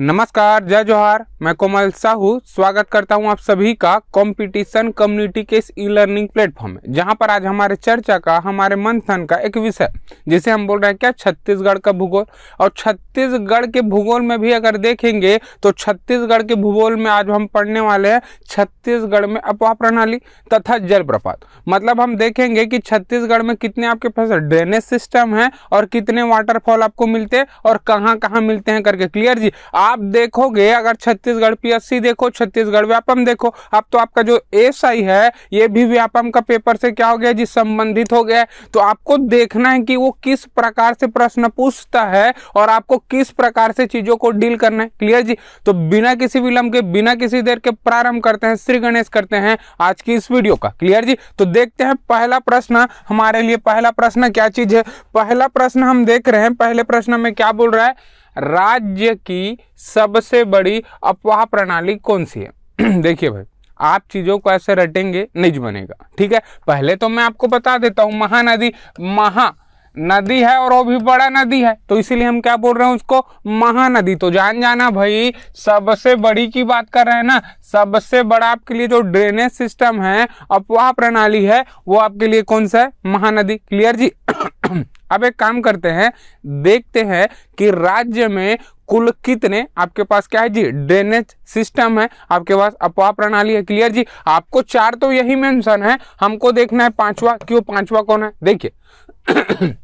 नमस्कार जय जोहार मैं कोमल साहू स्वागत करता हूं आप सभी का कंपटीशन कम्युनिटी के इस ई लर्निंग प्लेटफॉर्म में जहां पर आज हमारे चर्चा का हमारे मंथन का एक विषय जिसे हम बोल रहे हैं क्या छत्तीसगढ़ का भूगोल और छत्तीसगढ़ के भूगोल में भी अगर देखेंगे तो छत्तीसगढ़ के भूगोल में आज हम पढ़ने वाले हैं छत्तीसगढ़ में अपवा प्रणाली तथा जलप्रपात मतलब हम देखेंगे कि छत्तीसगढ़ में कितने आपके पास ड्रेनेज सिस्टम है और कितने वाटरफॉल आपको मिलते हैं और कहाँ कहाँ मिलते हैं करके क्लियर जी आप देखोगे अगर छत्तीसगढ़ पीएससी देखो छत्तीसगढ़ व्यापम देखो अब तो आपका जो एस आई है ये भी व्यापम का पेपर से क्या हो गया जिस संबंधित हो गया तो आपको देखना है कि वो किस प्रकार से प्रश्न पूछता है और आपको किस प्रकार से चीजों को डील करना है क्लियर जी तो बिना किसी विलंब के बिना किसी देर के प्रारंभ करते हैं श्री गणेश करते हैं आज की इस वीडियो का क्लियर जी तो देखते हैं पहला प्रश्न हमारे लिए पहला प्रश्न क्या चीज है पहला प्रश्न हम देख रहे हैं पहले प्रश्न में क्या बोल रहा है राज्य की सबसे बड़ी अफवाह प्रणाली कौन सी है देखिए भाई आप चीज़ों को ऐसे रटेंगे निज बनेगा ठीक है पहले तो मैं आपको बता देता हूं महानदी महा नदी है और वो भी बड़ा नदी है तो इसीलिए हम क्या बोल रहे हैं उसको महानदी तो जान जाना भाई सबसे बड़ी की बात कर रहे हैं ना सबसे बड़ा आपके लिए जो ड्रेनेज सिस्टम है अपवाह प्रणाली है वो आपके लिए कौन सा है महानदी क्लियर जी अब एक काम करते हैं देखते हैं कि राज्य में कुल कितने आपके पास क्या है जी ड्रेनेज सिस्टम है आपके पास अपवाह प्रणाली है क्लियर जी आपको चार तो यही मेंशन है हमको देखना है पांचवा क्यों पांचवा कौन है देखिए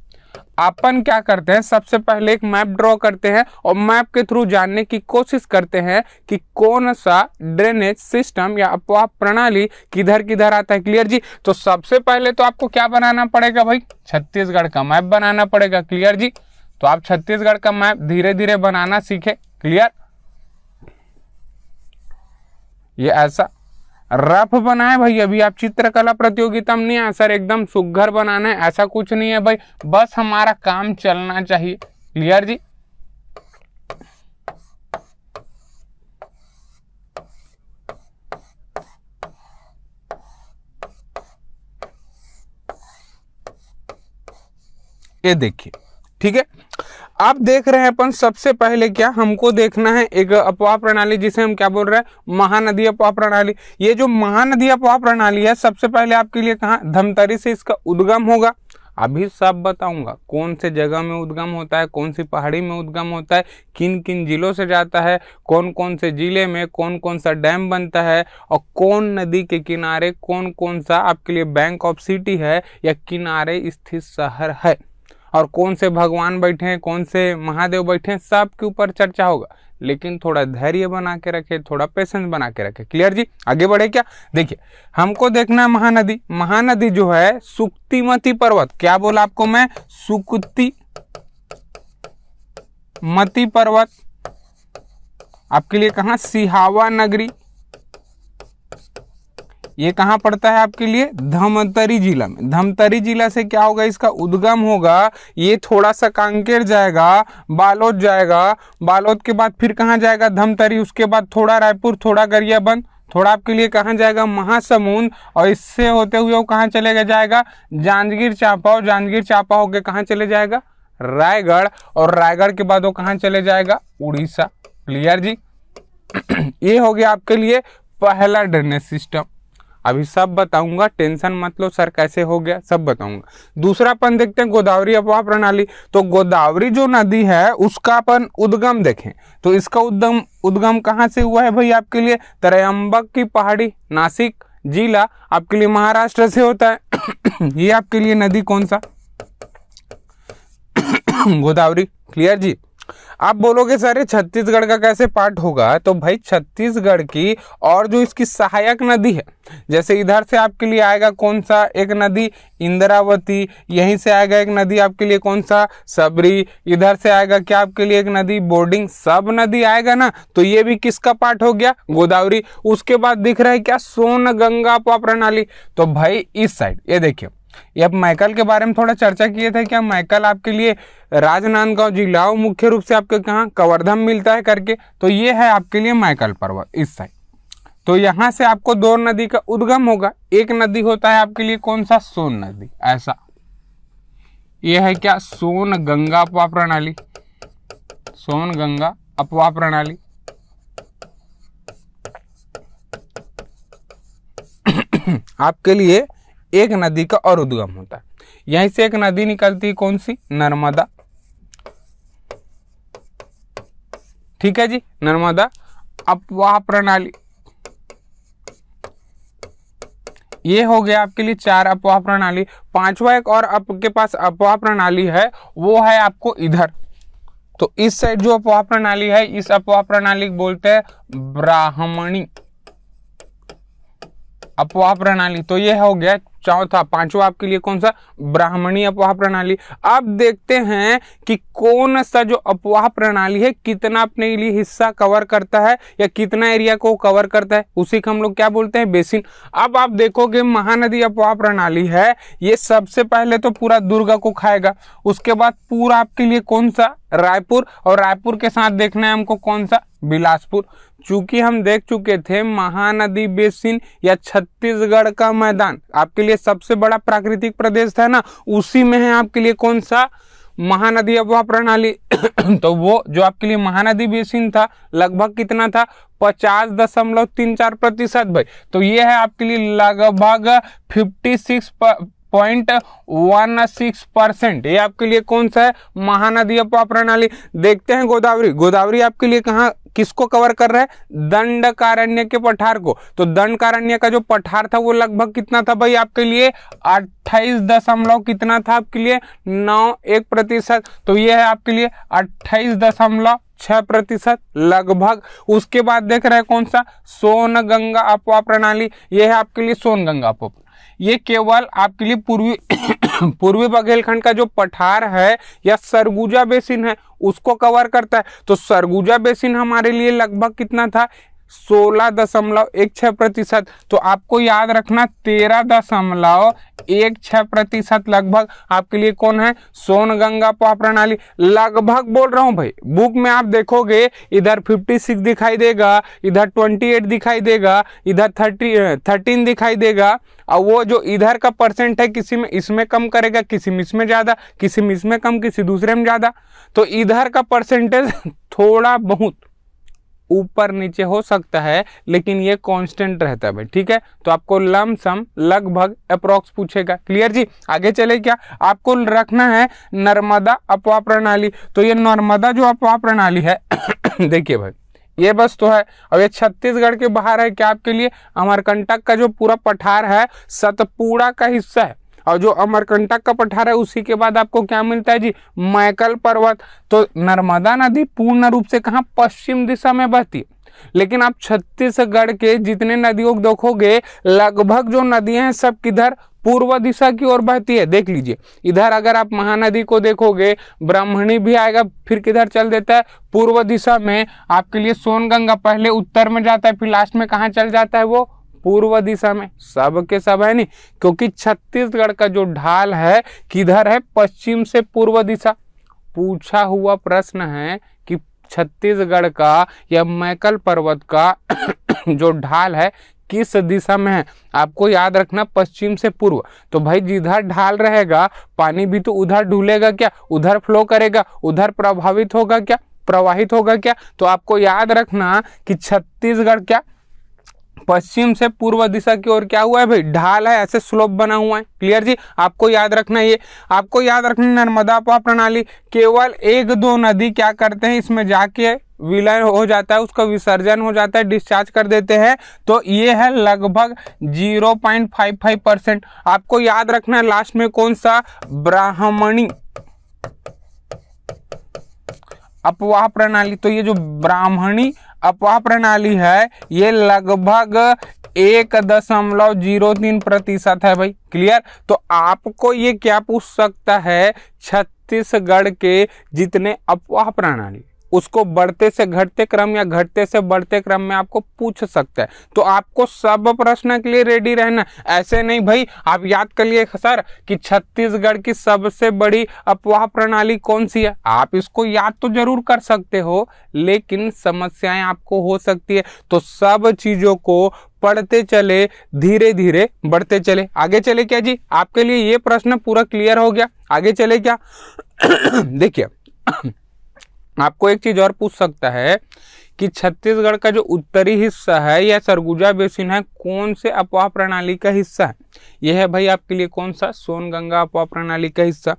अपन क्या करते हैं सबसे पहले एक मैप ड्रॉ करते हैं और मैप के थ्रू जानने की कोशिश करते हैं कि कौन सा ड्रेनेज सिस्टम या अपवाह प्रणाली किधर किधर आता है क्लियर जी तो सबसे पहले तो आपको क्या बनाना पड़ेगा भाई छत्तीसगढ़ का मैप बनाना पड़ेगा क्लियर जी तो आप छत्तीसगढ़ का मैप धीरे धीरे बनाना सीखे क्लियर ये ऐसा रफ बना है भाई अभी आप चित्रकला प्रतियोगिता में नहीं आ सर एकदम सुघर बनाना है ऐसा कुछ नहीं है भाई बस हमारा काम चलना चाहिए क्लियर जी ये देखिए ठीक है आप देख रहे हैं अपन सबसे पहले क्या हमको देखना है एक अपवाह प्रणाली जिसे हम क्या बोल रहे हैं महानदी अपवाह प्रणाली ये जो महानदी अपवाह प्रणाली है सबसे पहले आपके लिए कहा धमतरी से इसका उद्गम होगा अभी सब बताऊंगा कौन से जगह में उद्गम होता है कौन सी पहाड़ी में उद्गम होता है किन किन जिलों से जाता है कौन कौन से ज़िले में कौन कौन सा डैम बनता है और कौन नदी के किनारे कौन कौन सा आपके लिए बैंक ऑफ सिटी है या किनारे स्थित शहर है और कौन से भगवान बैठे हैं कौन से महादेव बैठे हैं सब के ऊपर चर्चा होगा लेकिन थोड़ा धैर्य बना के रखे थोड़ा पेशेंस बना के रखे क्लियर जी आगे बढ़े क्या देखिए हमको देखना है महानदी महानदी जो है सुक्तिमती पर्वत क्या बोला आपको मैं सुक्ति मती पर्वत आपके लिए कहा सिहावा नगरी ये कहाँ पड़ता है आपके लिए धमतरी जिला में धमतरी जिला से क्या होगा इसका उद्गम होगा ये थोड़ा सा कांकेर जाएगा बालोद जाएगा बालोद के बाद फिर कहाँ जाएगा धमतरी उसके बाद थोड़ा रायपुर थोड़ा गरियाबंद थोड़ा आपके लिए कहाँ जाएगा महासमुंद और इससे होते हुए वो कहाँ चले जाएगा जांजगीर चांपा और जांजगीर चांपा होके कहाँ चले जाएगा रायगढ़ और रायगढ़ के बाद वो कहाँ चले जाएगा उड़ीसा क्लियर जी ये हो गया आपके लिए पहला ड्रेनेज सिस्टम अभी सब बताऊंगा टेंशन मत लो सर कैसे हो गया सब बताऊंगा दूसरा अपन देखते हैं गोदावरी अपवाह प्रणाली तो गोदावरी जो नदी है उसका अपन उद्गम देखें तो इसका उद्गम उद्गम कहाँ से हुआ है भाई आपके लिए त्रयंबक की पहाड़ी नासिक जिला आपके लिए महाराष्ट्र से होता है ये आपके लिए नदी कौन सा गोदावरी क्लियर जी आप बोलोगे सर छत्तीसगढ़ का कैसे पार्ट होगा तो भाई छत्तीसगढ़ की और जो इसकी सहायक नदी है जैसे इधर से आपके लिए आएगा कौन सा एक नदी इंद्रावती यहीं से आएगा एक नदी आपके लिए कौन सा सबरी इधर से आएगा क्या आपके लिए एक नदी बोर्डिंग सब नदी आएगा ना तो ये भी किसका पार्ट हो गया गोदावरी उसके बाद दिख रहा है क्या गंगा प्रणाली तो भाई इस साइड ये देखिए ये माइकल के बारे में थोड़ा चर्चा किए थे क्या माइकल आपके लिए राजनांदगांव जिला मुख्य रूप से आपके कहाँ कवर्धम मिलता है करके तो ये है आपके लिए माइकल पर्वत इस साइड तो यहाँ से आपको दो नदी का उद्गम होगा एक नदी होता है आपके लिए कौन सा सोन नदी ऐसा यह है क्या सोन गंगा अपवा प्रणाली सोन गंगा अपवा प्रणाली आपके लिए एक नदी का और उद्गम होता है यहीं से एक नदी निकलती है कौन सी नर्मदा ठीक है जी नर्मदा अपवाह प्रणाली ये हो गया आपके लिए चार अपवाह प्रणाली पांचवा एक और आपके पास अपवाह प्रणाली है वो है आपको इधर तो इस साइड जो अपवाह प्रणाली है इस अपवाह प्रणाली को बोलते हैं ब्राह्मणी अपवाह प्रणाली तो ये हो गया चौथा पांचवा आपके लिए कौन सा ब्राह्मणी अपवाह प्रणाली अब देखते हैं कि कौन सा जो अपवाह प्रणाली है कितना अपने लिए हिस्सा कवर करता है या कितना एरिया को कवर करता है उसी को हम लोग क्या बोलते हैं बेसिन अब आप देखोगे महानदी अपवाह प्रणाली है ये सबसे पहले तो पूरा दुर्गा को खाएगा उसके बाद पूरा आपके लिए कौन सा रायपुर और रायपुर के साथ देखना है हमको कौन सा बिलासपुर चूंकि हम देख चुके थे महानदी बेसिन या छत्तीसगढ़ का मैदान आपके लिए सबसे बड़ा प्राकृतिक प्रदेश था ना उसी में है आपके लिए कौन सा महानदी अभवा प्रणाली तो वो जो आपके लिए महानदी बेसिन था लगभग कितना था पचास दशमलव तीन चार प्रतिशत भाई तो ये है आपके लिए लगभग fifty six point one six percent ये आपके लिए कौन सा है महानदी अपवा प्रणाली देखते हैं गोदावरी गोदावरी आपके लिए कहाँ किसको कवर कर रहा है दंडकारण्य के पठार को तो दंडकारण्य का जो पठार था वो लगभग कितना था भाई आपके लिए अट्ठाईस दशमलव कितना था आपके लिए नौ एक प्रतिशत तो ये है आपके लिए अट्ठाईस दशमलव छह प्रतिशत लगभग उसके बाद देख रहे हैं कौन सा सोन गंगा अपवा प्रणाली यह है आपके लिए सोनगंगा अपवा ये केवल आपके लिए पूर्वी पूर्वी बघेलखंड का जो पठार है या सरगुजा बेसिन है उसको कवर करता है तो सरगुजा बेसिन हमारे लिए लगभग कितना था सोलह दशमलव एक छः प्रतिशत तो आपको याद रखना तेरह दशमलव एक छः प्रतिशत लगभग आपके लिए कौन है सोनगंगा पहा प्रणाली लगभग बोल रहा हूँ भाई बुक में आप देखोगे इधर फिफ्टी सिक्स दिखाई देगा इधर ट्वेंटी एट दिखाई देगा इधर थर्टी थर्टीन दिखाई देगा और वो जो इधर का परसेंट है किसी में इसमें कम करेगा किसी में इसमें ज़्यादा किसी में इसमें कम किसी दूसरे में ज़्यादा तो इधर का परसेंटेज थोड़ा बहुत ऊपर नीचे हो सकता है लेकिन ये कांस्टेंट रहता है भाई ठीक है तो आपको लम सम लगभग अप्रोक्स पूछेगा क्लियर जी आगे चले क्या आपको रखना है नर्मदा अपवा प्रणाली तो ये नर्मदा जो अपवा प्रणाली है देखिए भाई ये बस तो है और ये छत्तीसगढ़ के बाहर है क्या आपके लिए अमरकंटक का जो पूरा पठार है सतपुड़ा का हिस्सा है और जो अमरकंटक का पठार है उसी के बाद आपको क्या मिलता है जी मैकल पर्वत तो नर्मदा नदी पूर्ण रूप से कहाँ पश्चिम दिशा में बहती है लेकिन आप छत्तीसगढ़ के जितने नदियों को देखोगे लगभग जो नदियां हैं सब किधर पूर्व दिशा की ओर बहती है देख लीजिए इधर अगर आप महानदी को देखोगे ब्राह्मणी भी आएगा फिर किधर चल देता है पूर्व दिशा में आपके लिए सोनगंगा पहले उत्तर में जाता है फिर लास्ट में कहाँ चल जाता है वो पूर्व दिशा में सब के सब है नहीं क्योंकि छत्तीसगढ़ का जो ढाल है किधर है पश्चिम से पूर्व दिशा पूछा हुआ प्रश्न है कि छत्तीसगढ़ का या मैकल पर्वत का जो ढाल है किस दिशा में है आपको याद रखना पश्चिम से पूर्व तो भाई जिधर ढाल रहेगा पानी भी तो उधर ढूलेगा क्या उधर फ्लो करेगा उधर प्रभावित होगा क्या प्रवाहित होगा क्या तो आपको याद रखना कि छत्तीसगढ़ क्या पश्चिम से पूर्व दिशा की ओर क्या हुआ है भाई ढाल है ऐसे स्लोप बना हुआ है क्लियर जी आपको याद रखना ये आपको याद रखना नर्मदा प्रणाली केवल एक दो नदी क्या करते हैं इसमें जाके विलय हो जाता है उसका विसर्जन हो जाता है डिस्चार्ज कर देते हैं तो ये है लगभग 0.55 परसेंट आपको याद रखना है लास्ट में कौन सा ब्राह्मणी अपवाह प्रणाली तो ये जो ब्राह्मणी अपवाह प्रणाली है ये लगभग एक दशमलव जीरो तीन प्रतिशत है भाई क्लियर तो आपको ये क्या पूछ सकता है छत्तीसगढ़ के जितने अपवाह प्रणाली उसको बढ़ते से घटते क्रम या घटते से बढ़ते क्रम में आपको पूछ सकता है तो आपको सब प्रश्न के लिए रेडी रहना ऐसे नहीं भाई आप याद कर लिए सर कि छत्तीसगढ़ की सबसे बड़ी अपवाह प्रणाली कौन सी है आप इसको याद तो जरूर कर सकते हो लेकिन समस्याएं आपको हो सकती है तो सब चीज़ों को पढ़ते चले धीरे धीरे बढ़ते चले आगे चले क्या जी आपके लिए ये प्रश्न पूरा क्लियर हो गया आगे चले क्या देखिए आपको एक चीज और पूछ सकता है कि छत्तीसगढ़ का जो उत्तरी हिस्सा है या सरगुजा बेसिन है कौन से अपवाह प्रणाली का हिस्सा है यह है भाई आपके लिए कौन सा सोनगंगा अपवाह प्रणाली का हिस्सा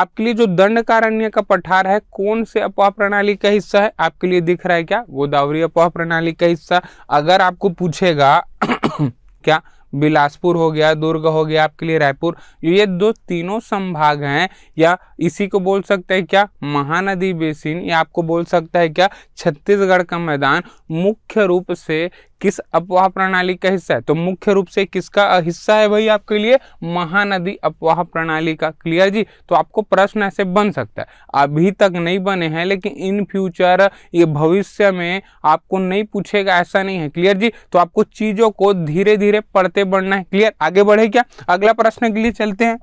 आपके लिए जो दंडकारण्य का पठार है कौन से अपवाह प्रणाली का हिस्सा है आपके लिए दिख रहा है क्या गोदावरी अपवाह प्रणाली का हिस्सा अगर आपको पूछेगा क्या बिलासपुर हो गया दुर्ग हो गया आपके लिए रायपुर ये दो तीनों संभाग हैं या इसी को बोल सकते हैं क्या महानदी बेसिन या आपको बोल सकता है क्या छत्तीसगढ़ का मैदान मुख्य रूप से किस अपवाह प्रणाली का हिस्सा है तो मुख्य रूप से किसका हिस्सा है भाई आपके लिए महानदी अपवाह प्रणाली का क्लियर जी तो आपको प्रश्न ऐसे बन सकता है अभी तक नहीं बने हैं लेकिन इन फ्यूचर ये भविष्य में आपको नहीं पूछेगा ऐसा नहीं है क्लियर जी तो आपको चीजों को धीरे धीरे पढ़ते बढ़ना है क्लियर आगे बढ़े क्या अगला प्रश्न के लिए चलते हैं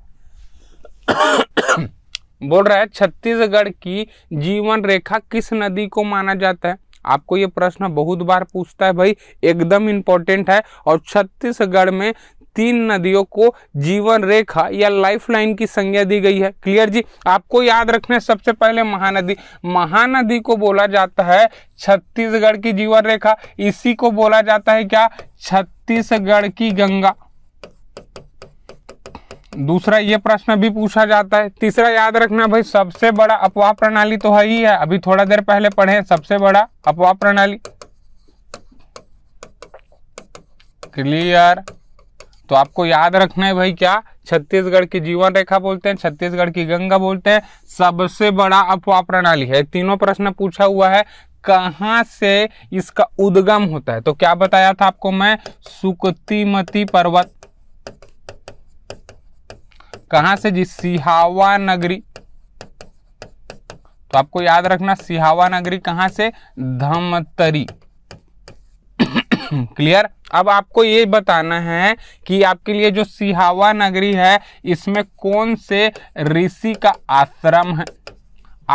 बोल रहा है छत्तीसगढ़ की जीवन रेखा किस नदी को माना जाता है आपको ये प्रश्न बहुत बार पूछता है भाई एकदम इंपॉर्टेंट है और छत्तीसगढ़ में तीन नदियों को जीवन रेखा या लाइफलाइन की संज्ञा दी गई है क्लियर जी आपको याद रखना है सबसे पहले महानदी महानदी को बोला जाता है छत्तीसगढ़ की जीवन रेखा इसी को बोला जाता है क्या छत्तीसगढ़ की गंगा दूसरा ये प्रश्न भी पूछा जाता है तीसरा याद रखना भाई सबसे बड़ा अपवाह प्रणाली तो है ही है अभी थोड़ा देर पहले पढ़े सबसे बड़ा अपवाह प्रणाली क्लियर तो आपको याद रखना है भाई क्या छत्तीसगढ़ की जीवन रेखा बोलते हैं छत्तीसगढ़ की गंगा बोलते हैं सबसे बड़ा अपवाह प्रणाली है तीनों प्रश्न पूछा हुआ है कहां से इसका उद्गम होता है तो क्या बताया था आपको मैं सुकतीमती पर्वत कहां से जी सिहावा नगरी तो आपको याद रखना सिहावा नगरी कहां से धमतरी क्लियर अब आपको ये बताना है कि आपके लिए जो सिहावा नगरी है इसमें कौन से ऋषि का आश्रम है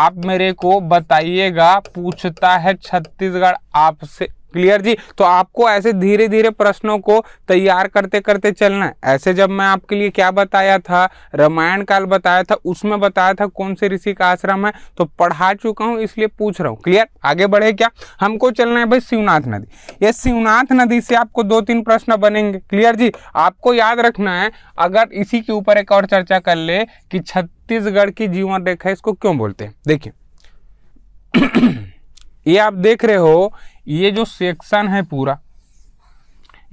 आप मेरे को बताइएगा पूछता है छत्तीसगढ़ आपसे क्लियर जी तो आपको ऐसे धीरे धीरे प्रश्नों को तैयार करते करते चलना है ऐसे जब मैं आपके लिए क्या बताया था रामायण काल बताया था उसमें बताया था कौन से ऋषि का आश्रम है तो पढ़ा चुका हूं इसलिए पूछ रहा हूं क्लियर आगे बढ़े क्या हमको चलना है भाई शिवनाथ नदी ये शिवनाथ नदी से आपको दो तीन प्रश्न बनेंगे क्लियर जी आपको याद रखना है अगर इसी के ऊपर एक और चर्चा कर ले कि छत्तीसगढ़ की जीवन रेखा इसको क्यों बोलते हैं देखिए ये आप देख रहे हो ये जो सेक्शन है पूरा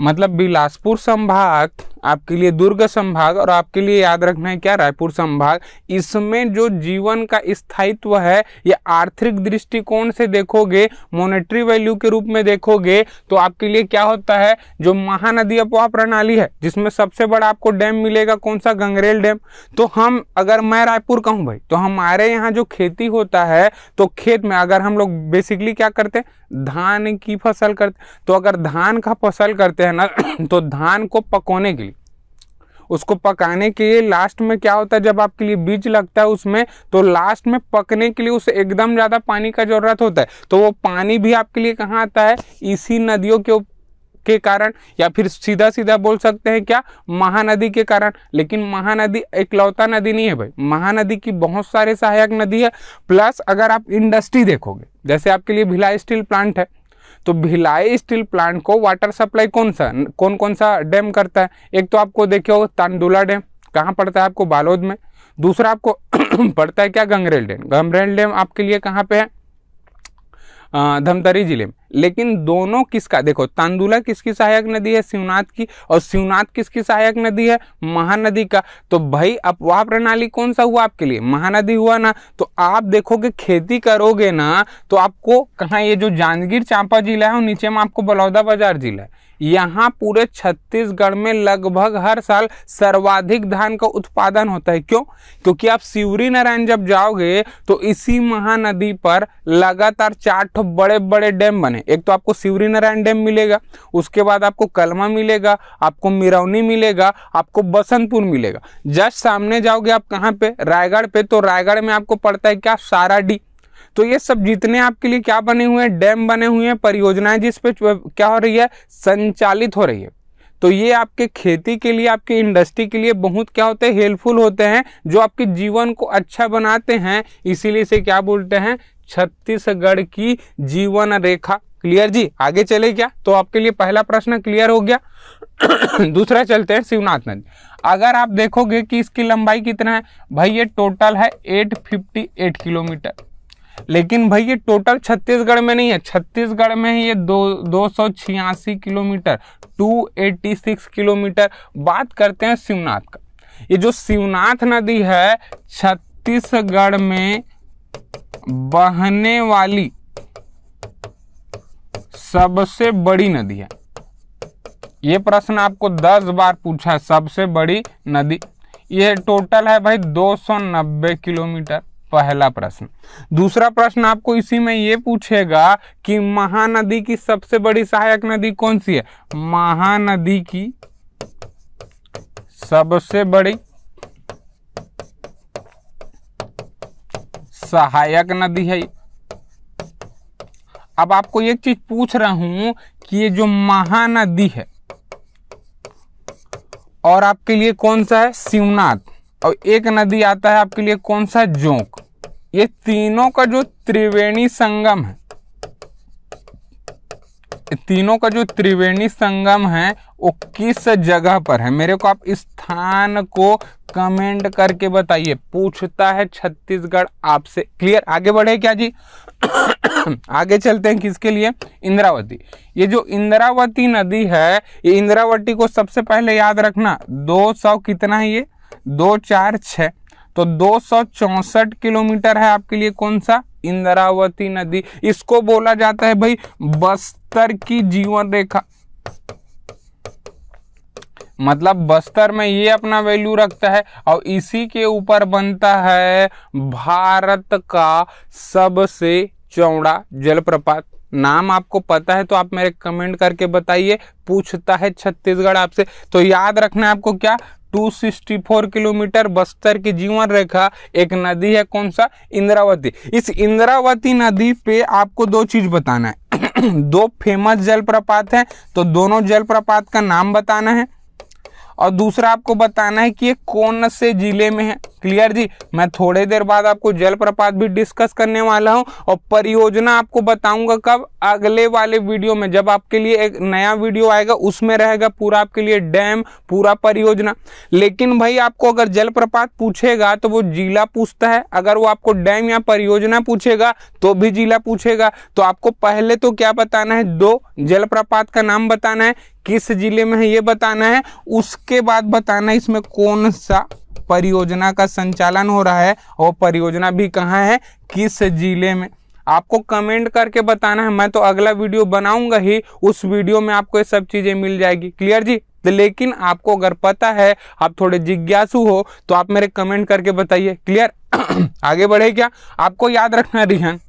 मतलब बिलासपुर संभाग आपके लिए दुर्ग संभाग और आपके लिए याद रखना है क्या रायपुर संभाग इसमें जो जीवन का स्थायित्व है ये आर्थिक दृष्टिकोण से देखोगे मॉनेटरी वैल्यू के रूप में देखोगे तो आपके लिए क्या होता है जो महानदी अपवाह प्रणाली है जिसमें सबसे बड़ा आपको डैम मिलेगा कौन सा गंगरेल डैम तो हम अगर मैं रायपुर का हूँ भाई तो हमारे यहाँ जो खेती होता है तो खेत में अगर हम लोग बेसिकली क्या करते हैं धान की फसल करते तो अगर धान का फसल करते हैं ना तो धान को पकोने के लिए उसको पकाने के लिए लास्ट में क्या होता है जब आपके लिए बीज लगता है उसमें तो लास्ट में पकने के लिए उसे एकदम ज़्यादा पानी का ज़रूरत होता है तो वो पानी भी आपके लिए कहाँ आता है इसी नदियों के के कारण या फिर सीधा सीधा बोल सकते हैं क्या महानदी के कारण लेकिन महानदी इकलौता नदी नहीं है भाई महानदी की बहुत सारे सहायक नदी है प्लस अगर आप इंडस्ट्री देखोगे जैसे आपके लिए भिलाई स्टील प्लांट है तो भिलाई स्टील प्लांट को वाटर सप्लाई कौन सा कौन कौन सा डैम करता है एक तो आपको देखे हो तांडुला डैम कहाँ पड़ता है आपको बालोद में दूसरा आपको पड़ता है क्या गंगरेल डैम गंगरेल डैम आपके लिए कहाँ पे है धमतरी जिले में लेकिन दोनों किसका देखो तांदुला किसकी सहायक नदी है शिवनाथ की और शिवनाथ किसकी सहायक नदी है महानदी का तो भाई अपवाह प्रणाली कौन सा हुआ आपके लिए महानदी हुआ ना तो आप देखोगे खेती करोगे ना तो आपको कहाँ ये जो जांजगीर चांपा जिला है और नीचे में आपको बलौदा बाजार जिला है यहाँ पूरे छत्तीसगढ़ में लगभग हर साल सर्वाधिक धान का उत्पादन होता है क्यों क्योंकि आप सिवरी नारायण जब जाओगे तो इसी महानदी पर लगातार चार बड़े बड़े डैम बने एक तो आपको सिवरी नारायण डैम मिलेगा उसके बाद आपको कलमा मिलेगा आपको मिरौनी मिलेगा आपको बसंतपुर मिलेगा जस्ट सामने जाओगे आप कहाँ पे रायगढ़ पे तो रायगढ़ में आपको पड़ता है क्या सारा डी तो ये सब जितने आपके लिए क्या बने हुए हैं डैम बने हुए हैं परियोजनाएं जिस पे क्या हो रही है संचालित हो रही है तो ये आपके खेती के लिए आपके इंडस्ट्री के लिए बहुत क्या होते हैं हेल्पफुल होते हैं जो आपके जीवन को अच्छा बनाते हैं इसीलिए इसे क्या बोलते हैं छत्तीसगढ़ की जीवन रेखा क्लियर जी आगे चले क्या तो आपके लिए पहला प्रश्न क्लियर हो गया दूसरा चलते हैं शिवनाथ नदी अगर आप देखोगे कि इसकी लंबाई कितना है भाई ये टोटल है 858 किलोमीटर लेकिन भाई ये टोटल छत्तीसगढ़ में नहीं है छत्तीसगढ़ में ही ये दो दो सौ छियासी किलोमीटर 286 किलोमीटर बात करते हैं शिवनाथ का ये जो शिवनाथ नदी है छत्तीसगढ़ में बहने वाली सबसे बड़ी नदी है ये प्रश्न आपको 10 बार पूछा है सबसे बड़ी नदी ये टोटल है भाई 290 किलोमीटर पहला प्रश्न दूसरा प्रश्न आपको इसी में ये पूछेगा कि महानदी की सबसे बड़ी सहायक नदी कौन सी है महानदी की सबसे बड़ी सहायक नदी है अब आपको एक चीज पूछ रहा हूं कि ये जो महानदी है और आपके लिए कौन सा है शिवनाथ और एक नदी आता है आपके लिए कौन सा जोंक ये तीनों का जो त्रिवेणी संगम है तीनों का जो त्रिवेणी संगम है वो किस जगह पर है मेरे को आप स्थान को कमेंट करके बताइए पूछता है छत्तीसगढ़ आपसे क्लियर आगे बढ़े क्या जी आगे चलते हैं किसके लिए इंद्रावती ये जो इंद्रावती नदी है ये इंद्रावती को सबसे पहले याद रखना 200 कितना है ये दो चार छ तो दो किलोमीटर है आपके लिए कौन सा इंद्रावती नदी इसको बोला जाता है भाई बस्तर की जीवन रेखा मतलब बस्तर में ये अपना वैल्यू रखता है और इसी के ऊपर बनता है भारत का सबसे चौड़ा जलप्रपात नाम आपको पता है तो आप मेरे कमेंट करके बताइए पूछता है छत्तीसगढ़ आपसे तो याद रखना है आपको क्या 264 किलोमीटर बस्तर की जीवन रेखा एक नदी है कौन सा इंद्रावती इस इंद्रावती नदी पे आपको दो चीज बताना है दो फेमस जलप्रपात हैं तो दोनों जलप्रपात का नाम बताना है और दूसरा आपको बताना है कि ये कौन से जिले में है क्लियर जी मैं थोड़े देर बाद आपको जलप्रपात भी डिस्कस करने वाला हूं और परियोजना आपको बताऊंगा कब अगले वाले वीडियो में जब आपके लिए एक नया वीडियो आएगा उसमें रहेगा पूरा आपके लिए डैम पूरा परियोजना लेकिन भाई आपको अगर जलप्रपात पूछेगा तो वो जिला पूछता है अगर वो आपको डैम या परियोजना पूछेगा तो भी जिला पूछेगा तो आपको पहले तो क्या बताना है दो जलप्रपात का नाम बताना है किस जिले में है ये बताना है उसके बाद बताना है इसमें कौन सा परियोजना का संचालन हो रहा है और परियोजना भी कहाँ है किस जिले में आपको कमेंट करके बताना है मैं तो अगला वीडियो बनाऊंगा ही उस वीडियो में आपको ये सब चीज़ें मिल जाएगी क्लियर जी तो लेकिन आपको अगर पता है आप थोड़े जिज्ञासु हो तो आप मेरे कमेंट करके बताइए क्लियर आगे बढ़े क्या आपको याद रखना रिहान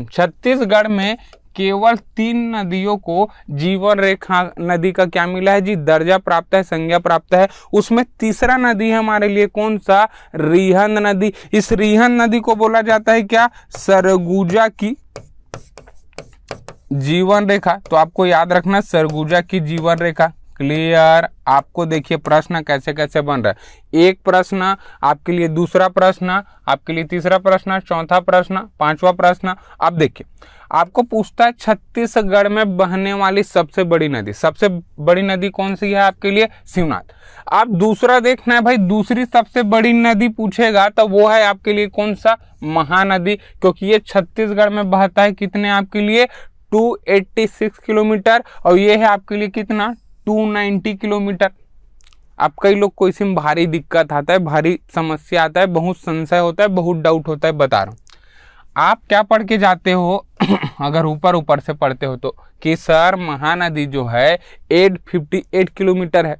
छत्तीसगढ़ में केवल तीन नदियों को जीवन रेखा नदी का क्या मिला है जी दर्जा प्राप्त है संज्ञा प्राप्त है उसमें तीसरा नदी है हमारे लिए कौन सा रिहन नदी इस रिहन नदी को बोला जाता है क्या सरगुजा की जीवन रेखा तो आपको याद रखना सरगुजा की जीवन रेखा क्लियर आपको देखिए प्रश्न कैसे कैसे बन रहा है एक प्रश्न आपके लिए दूसरा प्रश्न आपके लिए तीसरा प्रश्न चौथा प्रश्न पांचवा प्रश्न आप देखिए आपको पूछता है छत्तीसगढ़ में बहने वाली सबसे बड़ी नदी सबसे बड़ी नदी कौन सी है आपके लिए शिवनाथ आप दूसरा देखना है भाई दूसरी सबसे बड़ी नदी पूछेगा तो वो है आपके लिए कौन सा महानदी क्योंकि ये छत्तीसगढ़ में बहता है कितने आपके लिए 286 किलोमीटर और ये है आपके लिए कितना 290 किलोमीटर अब कई लोग को इसमें भारी दिक्कत आता है भारी समस्या आता है बहुत संशय होता है बहुत डाउट होता है बता रहा हूँ आप क्या पढ़ के जाते हो अगर ऊपर ऊपर से पढ़ते हो तो कि सर महानदी जो है 858 किलोमीटर है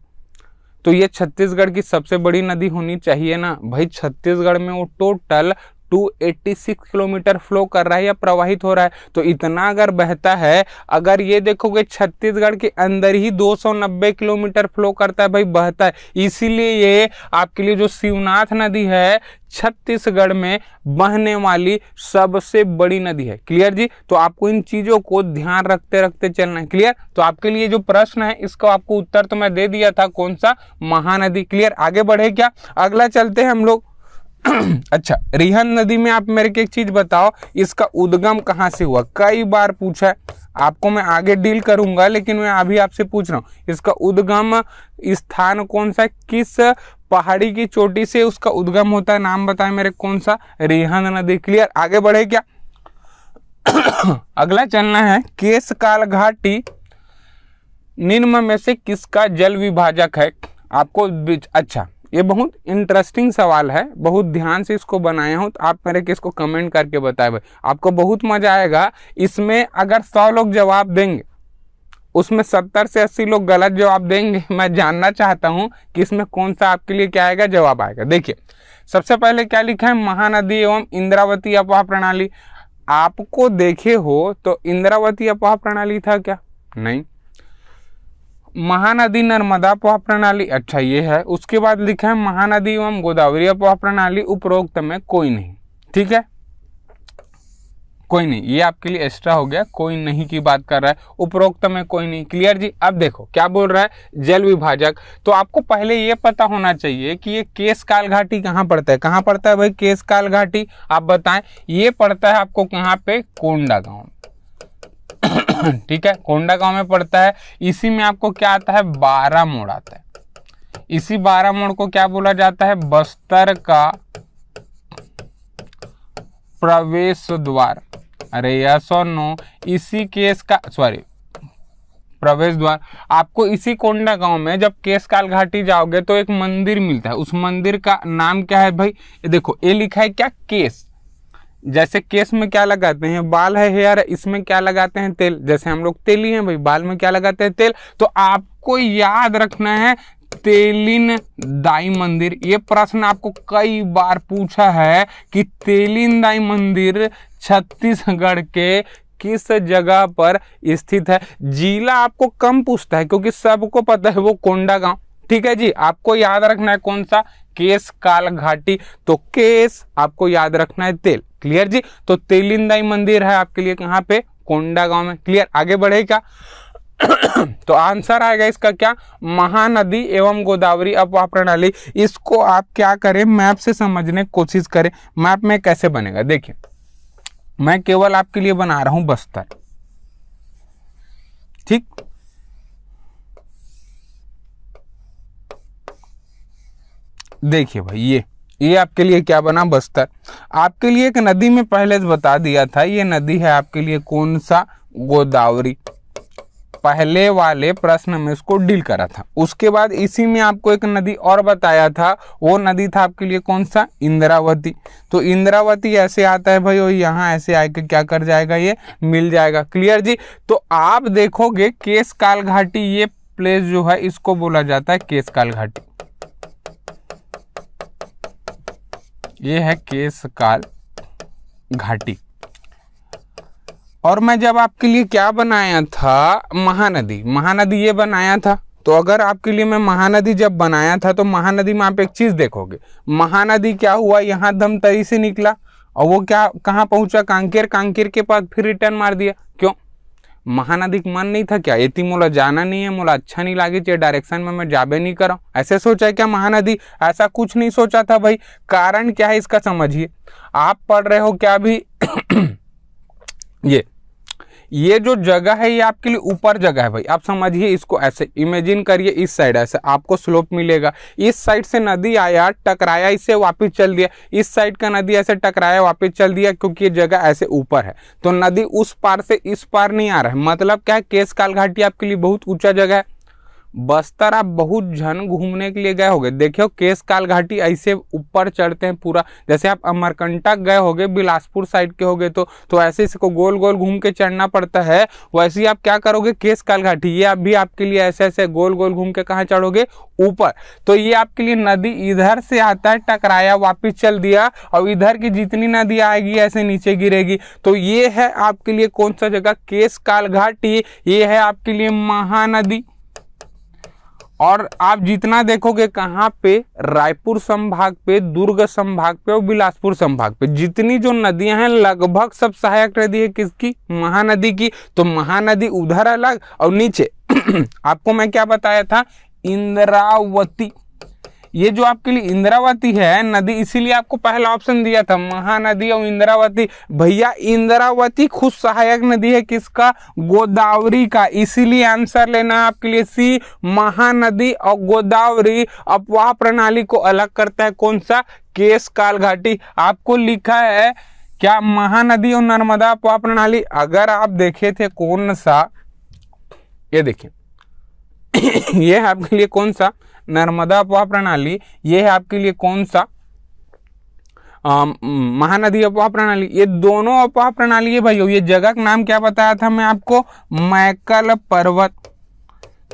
तो ये छत्तीसगढ़ की सबसे बड़ी नदी होनी चाहिए ना भाई छत्तीसगढ़ में वो टोटल 286 किलोमीटर फ्लो कर रहा है या प्रवाहित हो रहा है तो इतना अगर बहता है अगर ये देखोगे छत्तीसगढ़ के अंदर ही 290 किलोमीटर फ्लो करता है भाई बहता है इसीलिए ये आपके लिए जो शिवनाथ नदी है छत्तीसगढ़ में बहने वाली सबसे बड़ी नदी है क्लियर जी तो आपको इन चीजों को ध्यान रखते रखते चलना है क्लियर तो आपके लिए जो प्रश्न है इसका आपको उत्तर तो मैं दे दिया था कौन सा महानदी क्लियर आगे बढ़े क्या अगला चलते हैं हम लोग अच्छा रिहन नदी में आप मेरे को एक चीज बताओ इसका उद्गम कहाँ से हुआ कई बार पूछा है आपको मैं आगे डील करूंगा लेकिन मैं अभी आपसे पूछ रहा हूँ इसका उद्गम स्थान कौन सा किस पहाड़ी की चोटी से उसका उद्गम होता है नाम बताए मेरे कौन सा रिहन नदी क्लियर आगे बढ़े क्या अगला चलना है केस काल घाटी निम्न में से किसका जल विभाजक है आपको अच्छा ये बहुत इंटरेस्टिंग सवाल है बहुत ध्यान से इसको बनाया हूँ तो आप मेरे के इसको कमेंट करके बताए भाई आपको बहुत मजा आएगा इसमें अगर सौ लोग जवाब देंगे उसमें सत्तर से अस्सी लोग गलत जवाब देंगे मैं जानना चाहता हूँ कि इसमें कौन सा आपके लिए क्या आएगा जवाब आएगा देखिए सबसे पहले क्या लिखा है महानदी एवं इंद्रावती अपवाह प्रणाली आपको देखे हो तो इंद्रावती अपवाह प्रणाली था क्या नहीं महानदी नर्मदा पोह प्रणाली अच्छा ये है उसके बाद लिखा है महानदी एवं गोदावरी पोह प्रणाली उपरोक्त में कोई नहीं ठीक है कोई नहीं ये आपके लिए एक्स्ट्रा हो गया कोई नहीं की बात कर रहा है उपरोक्त में कोई नहीं क्लियर जी अब देखो क्या बोल रहा है जल विभाजक तो आपको पहले ये पता होना चाहिए कि ये केस काल घाटी कहाँ पड़ता है कहाँ पड़ता है भाई केस काल घाटी आप बताएं ये पड़ता है आपको कहाँ पे कोंडा गांव ठीक है कोंडा गांव में पड़ता है इसी में आपको क्या आता है बारह मोड़ आता है इसी बारह मोड़ को क्या बोला जाता है बस्तर का प्रवेश द्वार अरे यस और नो इसी केस का सॉरी प्रवेश द्वार आपको इसी कोंडा गांव में जब केसकाल घाटी जाओगे तो एक मंदिर मिलता है उस मंदिर का नाम क्या है भाई देखो ये लिखा है क्या केस जैसे केस में क्या लगाते हैं बाल है हेयर इसमें क्या लगाते हैं तेल जैसे हम लोग तेली हैं भाई बाल में क्या लगाते हैं तेल तो आपको याद रखना है तेलिन दाई मंदिर ये प्रश्न आपको कई बार पूछा है कि तेलिन दाई मंदिर छत्तीसगढ़ के किस जगह पर स्थित है जिला आपको कम पूछता है क्योंकि सबको पता है वो कोंडा गांव ठीक है जी आपको याद रखना है कौन सा केस काल घाटी तो केस आपको याद रखना है तेल क्लियर जी तो तेलिंदाई मंदिर है आपके लिए कहां पे कोंडा गांव में क्लियर आगे बढ़ेगा तो आंसर आएगा इसका क्या महानदी एवं गोदावरी अपवाह प्रणाली इसको आप क्या करें मैप से समझने की कोशिश करें मैप में कैसे बनेगा देखिए मैं केवल आपके लिए बना रहा हूं बस्तर ठीक देखिए भाई ये ये आपके लिए क्या बना बस्तर आपके लिए एक नदी में पहले बता दिया था ये नदी है आपके लिए कौन सा गोदावरी पहले वाले प्रश्न में इसको डील करा था उसके बाद इसी में आपको एक नदी और बताया था वो नदी था आपके लिए कौन सा इंद्रावती तो इंद्रावती ऐसे आता है भाई और यहाँ ऐसे आके क्या कर जाएगा ये मिल जाएगा क्लियर जी तो आप देखोगे केस काल घाटी ये प्लेस जो है इसको बोला जाता है केस काल घाटी ये है केस काल घाटी और मैं जब आपके लिए क्या बनाया था महानदी महानदी ये बनाया था तो अगर आपके लिए मैं महानदी जब बनाया था तो महानदी में आप एक चीज़ देखोगे महानदी क्या हुआ यहाँ धमतरी से निकला और वो क्या कहाँ पहुंचा कांकेर कांकेर के पास फिर रिटर्न मार दिया क्यों महानदिक मन नहीं था क्या एती मोला जाना नहीं है मोला अच्छा नहीं लगे ये डायरेक्शन में मैं जाबे नहीं करा ऐसे सोचा है क्या महानदी ऐसा कुछ नहीं सोचा था भाई कारण क्या है इसका समझिए आप पढ़ रहे हो क्या भी ये ये जो जगह है ये आपके लिए ऊपर जगह है भाई आप समझिए इसको ऐसे इमेजिन करिए इस साइड ऐसे आपको स्लोप मिलेगा इस साइड से नदी आया टकराया इसे वापस चल दिया इस साइड का नदी ऐसे टकराया वापस चल दिया क्योंकि ये जगह ऐसे ऊपर है तो नदी उस पार से इस पार नहीं आ रहा है मतलब क्या है केस काल घाटी आपके लिए बहुत ऊंचा जगह है बस्तर आप बहुत झन घूमने के लिए गए होगे देखियो केस काल घाटी ऐसे ऊपर चढ़ते हैं पूरा जैसे आप अमरकंटक गए होगे बिलासपुर साइड के होगे तो तो ऐसे इसको गोल गोल घूम के चढ़ना पड़ता है वैसे ही आप क्या करोगे केस काल घाटी ये आप भी आपके लिए ऐसे ऐसे गोल गोल घूम के कहाँ चढ़ोगे ऊपर तो ये आपके लिए नदी इधर से आता है टकराया वापिस चल दिया और इधर की जितनी नदी आएगी ऐसे नीचे गिरेगी तो ये है आपके लिए कौन सा जगह केस काल घाटी ये है आपके लिए महानदी और आप जितना देखोगे कहाँ पे रायपुर संभाग पे दुर्ग संभाग पे और बिलासपुर संभाग पे जितनी जो नदियां हैं लगभग सब सहायक नदी है किसकी महानदी की तो महानदी उधर अलग और नीचे आपको मैं क्या बताया था इंद्रावती ये जो आपके लिए इंद्रावती है नदी इसीलिए आपको पहला ऑप्शन दिया था महानदी और इंद्रावती भैया इंद्रावती खुद सहायक नदी है किसका गोदावरी का इसीलिए आंसर लेना है आपके लिए सी महानदी और गोदावरी अपवाह प्रणाली को अलग करता है कौन सा केस काल घाटी आपको लिखा है क्या महानदी और नर्मदा अपवाह प्रणाली अगर आप देखे थे कौन सा ये देखिए ये है आपके लिए कौन सा नर्मदा अपवाह प्रणाली ये है आपके लिए कौन सा महानदी अपवाह प्रणाली ये दोनों अपवाह प्रणाली है भाइयों ये जगह का नाम क्या बताया था मैं आपको मैकल पर्वत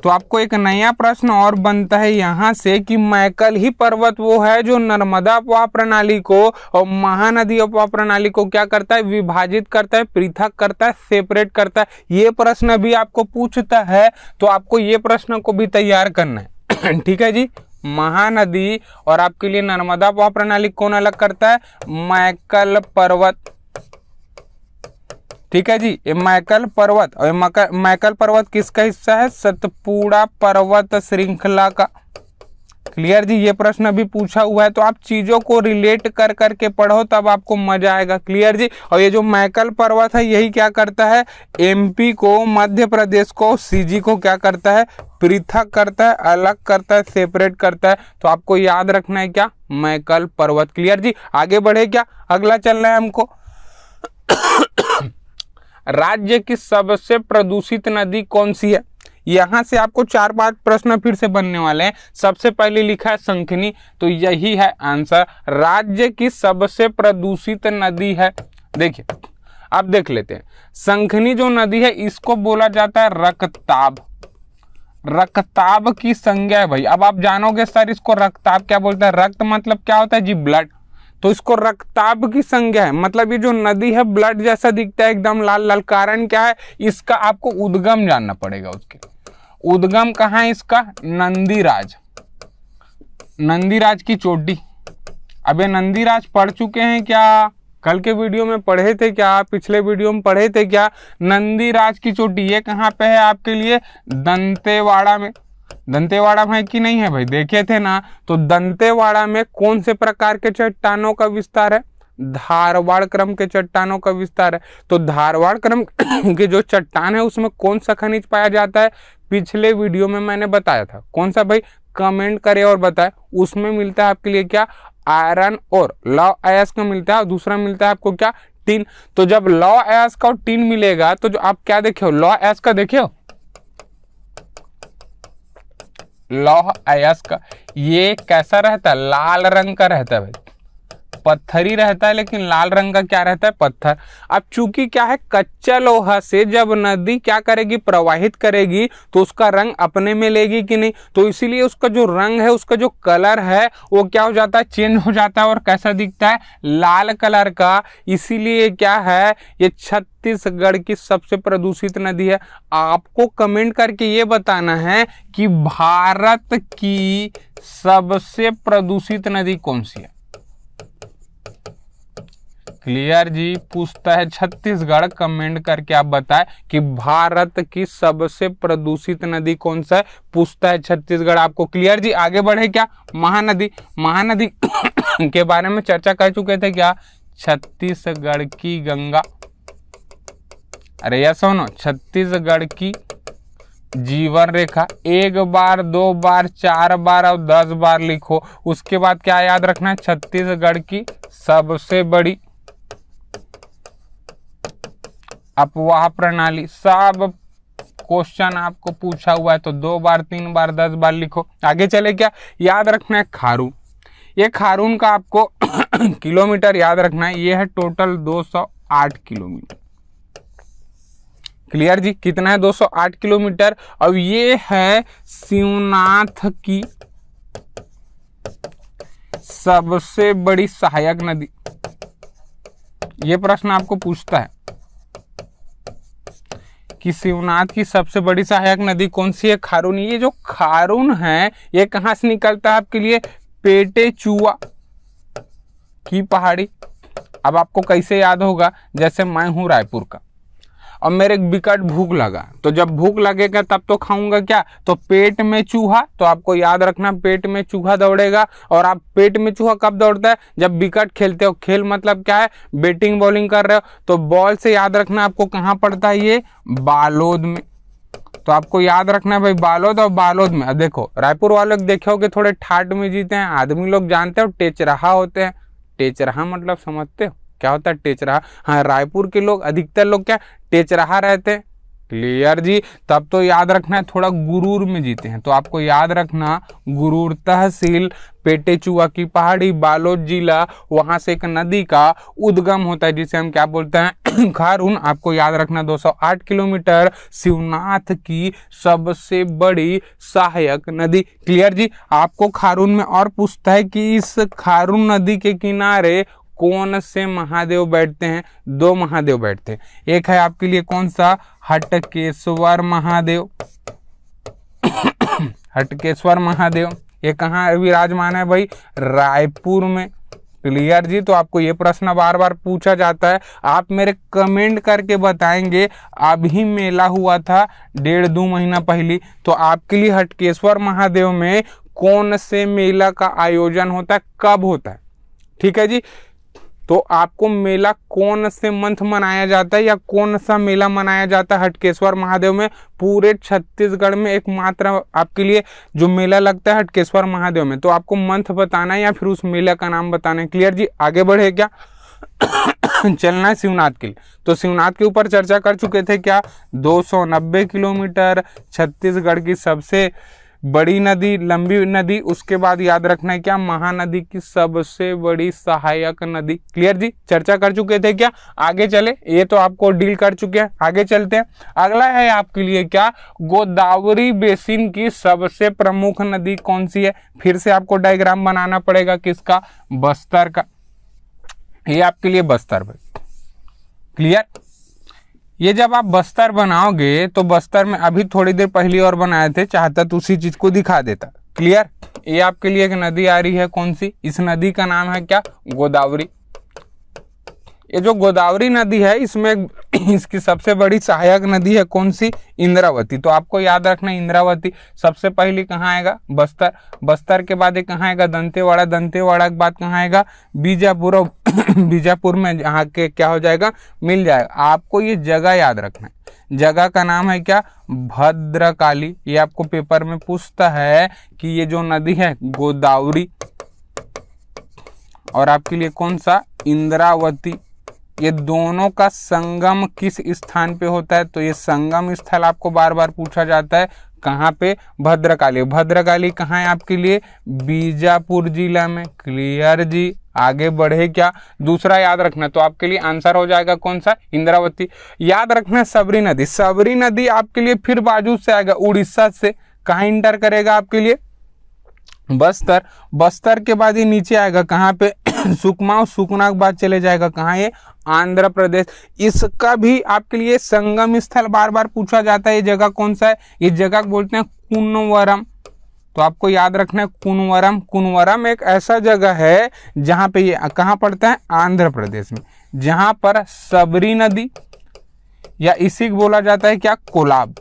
तो आपको एक नया प्रश्न और बनता है यहाँ से कि मैकल ही पर्वत वो है जो नर्मदा अपवाह प्रणाली को और महानदी अपवाह प्रणाली को क्या करता है विभाजित करता है पृथक करता है सेपरेट करता है ये प्रश्न भी आपको पूछता है तो आपको ये प्रश्न को भी तैयार करना है ठीक है जी महानदी और आपके लिए नर्मदा वह प्रणाली कौन अलग करता है मैकल पर्वत ठीक है जी ये मैकल पर्वत और मैकल पर्वत किसका हिस्सा है सतपुड़ा पर्वत श्रृंखला का क्लियर जी ये प्रश्न भी पूछा हुआ है तो आप चीजों को रिलेट कर करके पढ़ो तब आपको मजा आएगा क्लियर जी और ये जो मैकल पर्वत है यही क्या करता है एमपी को मध्य प्रदेश को सीजी को क्या करता है पृथक करता है अलग करता है सेपरेट करता है तो आपको याद रखना है क्या मैकल पर्वत क्लियर जी आगे बढ़े क्या अगला चल रहा है हमको राज्य की सबसे प्रदूषित नदी कौन सी है यहां से आपको चार पांच प्रश्न फिर से बनने वाले हैं सबसे पहले लिखा है संखनी तो यही है आंसर राज्य की सबसे प्रदूषित नदी है देखिए अब देख लेते हैं संखनी जो नदी है इसको बोला जाता है रक्ताब रक्ताब की संज्ञा है भाई अब आप जानोगे सर इसको रक्ताब क्या बोलता है रक्त मतलब क्या होता है जी ब्लड तो इसको रक्ताब की संज्ञा है मतलब ये जो नदी है ब्लड जैसा दिखता है एकदम लाल लाल कारण क्या है इसका आपको उद्गम जानना पड़ेगा उसके उद्गम कहा है इसका नंदीराज नंदीराज की चोटी अबे नंदीराज पढ़ चुके हैं क्या कल के वीडियो में पढ़े थे क्या पिछले वीडियो में पढ़े थे क्या नंदीराज की चोटी ये कहाँ पे है आपके लिए दंतेवाड़ा में दंतेवाड़ा में कि नहीं है भाई देखे थे ना तो दंतेवाड़ा में कौन से प्रकार के चट्टानों का विस्तार है धारवाड़ क्रम के चट्टानों का विस्तार है तो धारवाड़ क्रम के जो चट्टान है उसमें कौन सा खनिज पाया जाता है पिछले वीडियो में मैंने बताया था कौन सा भाई कमेंट करे और बताए उसमें मिलता है आपके लिए क्या आयरन और लॉ आयस का मिलता है दूसरा मिलता है आपको क्या टीन तो जब लॉ आयस का और टीन मिलेगा तो जो आप क्या देखे हो लॉ आयस का देखे हो लौह अयस्क ये कैसा रहता है लाल रंग का रहता है भाई पत्थर ही रहता है लेकिन लाल रंग का क्या रहता है पत्थर अब चूंकि क्या है कच्चा लोहा से जब नदी क्या करेगी प्रवाहित करेगी तो उसका रंग अपने में लेगी कि नहीं तो इसीलिए उसका जो रंग है उसका जो कलर है वो क्या हो जाता है चेंज हो जाता है और कैसा दिखता है लाल कलर का इसीलिए क्या है ये छत छत्तीसगढ़ की सबसे प्रदूषित नदी है आपको कमेंट करके ये बताना है कि भारत की सबसे प्रदूषित नदी कौन सी है क्लियर जी पूछता है छत्तीसगढ़ कमेंट करके आप बताएं कि भारत की सबसे प्रदूषित नदी कौन सा है पूछता है छत्तीसगढ़ आपको क्लियर जी आगे बढ़े क्या महानदी महानदी के बारे में चर्चा कर चुके थे क्या छत्तीसगढ़ की गंगा अरे या सुनो छत्तीसगढ़ की जीवन रेखा एक बार दो बार चार बार और दस बार लिखो उसके बाद क्या याद रखना है छत्तीसगढ़ की सबसे बड़ी अपवाह प्रणाली सब क्वेश्चन आपको पूछा हुआ है तो दो बार तीन बार दस बार लिखो आगे चले क्या याद रखना है खारून ये खारून का आपको किलोमीटर याद रखना है ये है टोटल 208 किलोमीटर क्लियर जी कितना है 208 किलोमीटर अब ये है शिवनाथ की सबसे बड़ी सहायक नदी ये प्रश्न आपको पूछता है कि शिवनाथ की सबसे बड़ी सहायक नदी कौन सी है खारून ये जो खारून है ये कहाँ से निकलता है आपके लिए पेटे चुआ की पहाड़ी अब आपको कैसे याद होगा जैसे मैं हूं रायपुर का और मेरे विकट भूख लगा तो जब भूख लगेगा तब तो खाऊंगा क्या तो पेट में चूहा तो आपको याद रखना पेट में चूहा दौड़ेगा और आप पेट में चूहा कब दौड़ता है जब विकट खेलते हो खेल मतलब क्या है बैटिंग बॉलिंग कर रहे हो तो बॉल से याद रखना आपको कहाँ पड़ता है ये बालोद में तो आपको याद रखना है भाई बालोद और बालोद में देखो रायपुर वाले देखे हो थोड़े ठाट में जीते हैं आदमी लोग जानते हो रहा होते हैं टेचराहा मतलब समझते हो क्या होता है टेचराहा हाँ रायपुर के लोग अधिकतर लोग क्या टेचराहा रहते हैं क्लियर जी तब तो याद रखना है थोड़ा गुरूर में जीते हैं तो आपको याद रखना गुरूर तहसील पेटेचुआ की पहाड़ी बालोद जिला वहां से एक नदी का उद्गम होता है जिसे हम क्या बोलते हैं खारून आपको याद रखना 208 किलोमीटर शिवनाथ की सबसे बड़ी सहायक नदी क्लियर जी आपको खारून में और पूछता है कि इस खारून नदी के किनारे कौन से महादेव बैठते हैं दो महादेव बैठते हैं एक है आपके लिए कौन सा हटकेश्वर महादेव हटकेश्वर महादेव ये कहाँ विराजमान है भाई रायपुर में क्लियर जी तो आपको ये प्रश्न बार बार पूछा जाता है आप मेरे कमेंट करके बताएंगे अभी मेला हुआ था डेढ़ दो महीना पहले तो आपके लिए हटकेश्वर महादेव में कौन से मेला का आयोजन होता है कब होता है ठीक है जी तो आपको मेला कौन से मंथ मनाया जाता है या कौन सा मेला मनाया जाता है हटकेश्वर महादेव में पूरे छत्तीसगढ़ में एकमात्र आपके लिए जो मेला लगता है हटकेश्वर महादेव में तो आपको मंथ बताना है या फिर उस मेला का नाम बताना है क्लियर जी आगे बढ़े क्या चलना है शिवनाथ के लिए तो शिवनाथ के ऊपर चर्चा कर चुके थे क्या दो किलोमीटर छत्तीसगढ़ की सबसे बड़ी नदी लंबी नदी उसके बाद याद रखना है क्या महानदी की सबसे बड़ी सहायक नदी क्लियर जी चर्चा कर चुके थे क्या आगे चले ये तो आपको डील कर चुके हैं आगे चलते हैं अगला है आपके लिए क्या गोदावरी बेसिन की सबसे प्रमुख नदी कौन सी है फिर से आपको डायग्राम बनाना पड़ेगा किसका बस्तर का ये आपके लिए बस्तर भाई क्लियर ये जब आप बस्तर बनाओगे तो बस्तर में अभी थोड़ी देर पहली और बनाए थे चाहता तो उसी चीज़ को दिखा देता क्लियर ये आपके लिए एक नदी आ रही है कौन सी इस नदी का नाम है क्या गोदावरी ये जो गोदावरी नदी है इसमें इसकी सबसे बड़ी सहायक नदी है कौन सी इंद्रावती तो आपको याद रखना इंद्रावती सबसे पहले कहाँ आएगा बस्तर बस्तर के बाद ये कहाँ आएगा दंतेवाड़ा दंतेवाड़ा के बाद कहाँ आएगा बीजापुर बीजापुर में यहाँ के क्या हो जाएगा मिल जाएगा आपको ये जगह याद रखना है जगह का नाम है क्या भद्रकाली ये आपको पेपर में पूछता है कि ये जो नदी है गोदावरी और आपके लिए कौन सा इंद्रावती ये दोनों का संगम किस स्थान पे होता है तो ये संगम स्थल आपको बार बार पूछा जाता है कहाँ पे भद्रकाली भद्रकाली कहाँ है आपके लिए बीजापुर जिला में क्लियर जी आगे बढ़े क्या दूसरा याद रखना तो आपके लिए आंसर हो जाएगा कौन सा इंद्रावती याद रखना सबरी नदी सबरी नदी आपके लिए फिर बाजू से आएगा उड़ीसा से कहाँ इंटर करेगा आपके लिए बस्तर बस्तर के बाद ये नीचे आएगा कहाँ पे सुकमा और सुकना के बाद चले जाएगा कहाँ ये आंध्र प्रदेश इसका भी आपके लिए संगम स्थल बार बार पूछा जाता है ये जगह कौन सा है ये जगह बोलते हैं कुनवरम तो आपको याद रखना है कुनवरम कुनवरम एक ऐसा जगह है जहां पे ये कहाँ पड़ता है आंध्र प्रदेश में जहां पर सबरी नदी या इसी को बोला जाता है क्या कोलाब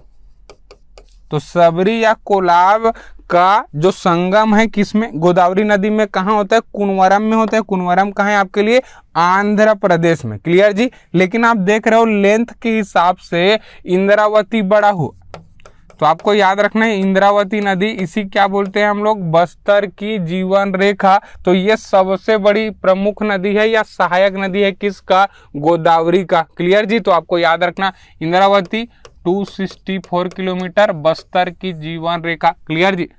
तो सबरी या कोलाब का जो संगम है किसमें गोदावरी नदी में कहाँ होता है कुनवरम में होता है कुनवरम कहा है आपके लिए आंध्र प्रदेश में क्लियर जी लेकिन आप देख रहे हो लेंथ के हिसाब से इंद्रावती बड़ा हो तो आपको याद रखना है इंद्रावती नदी इसी क्या बोलते हैं हम लोग बस्तर की जीवन रेखा तो ये सबसे बड़ी प्रमुख नदी है या सहायक नदी है किसका गोदावरी का क्लियर जी तो आपको याद रखना इंद्रावती 264 किलोमीटर बस्तर की जीवन रेखा क्लियर जी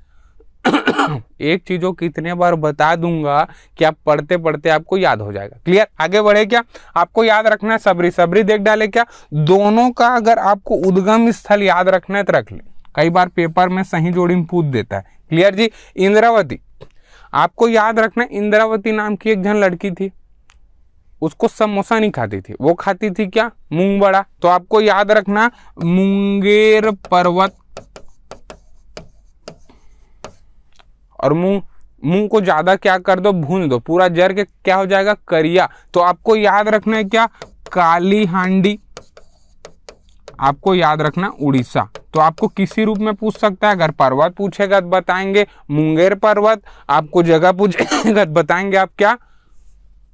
एक चीज कितने बार बता दूंगा कि आप पढ़ते पढ़ते आपको याद हो जाएगा क्लियर आगे बढ़े क्या आपको याद रखना है सबरी सबरी देख डाले क्या दोनों का अगर आपको उद्गम स्थल याद रखना है तो रख ले कई बार पेपर में सही जोड़ी में पूछ देता है क्लियर जी इंद्रावती आपको याद रखना इंद्रावती नाम की एक जन लड़की थी उसको समोसा नहीं खाती थी वो खाती थी क्या मूंग बड़ा तो आपको याद रखना मुंगेर पर्वत और मुंह मुंह को ज़्यादा क्या कर दो भून दो पूरा जर के क्या हो जाएगा करिया तो आपको याद रखना है क्या काली हांडी आपको याद रखना उड़ीसा तो आपको किसी रूप में पूछ सकता है अगर पर्वत पूछेगा तो बताएंगे मुंगेर पर्वत आपको जगह पूछेगा तो बताएंगे आप क्या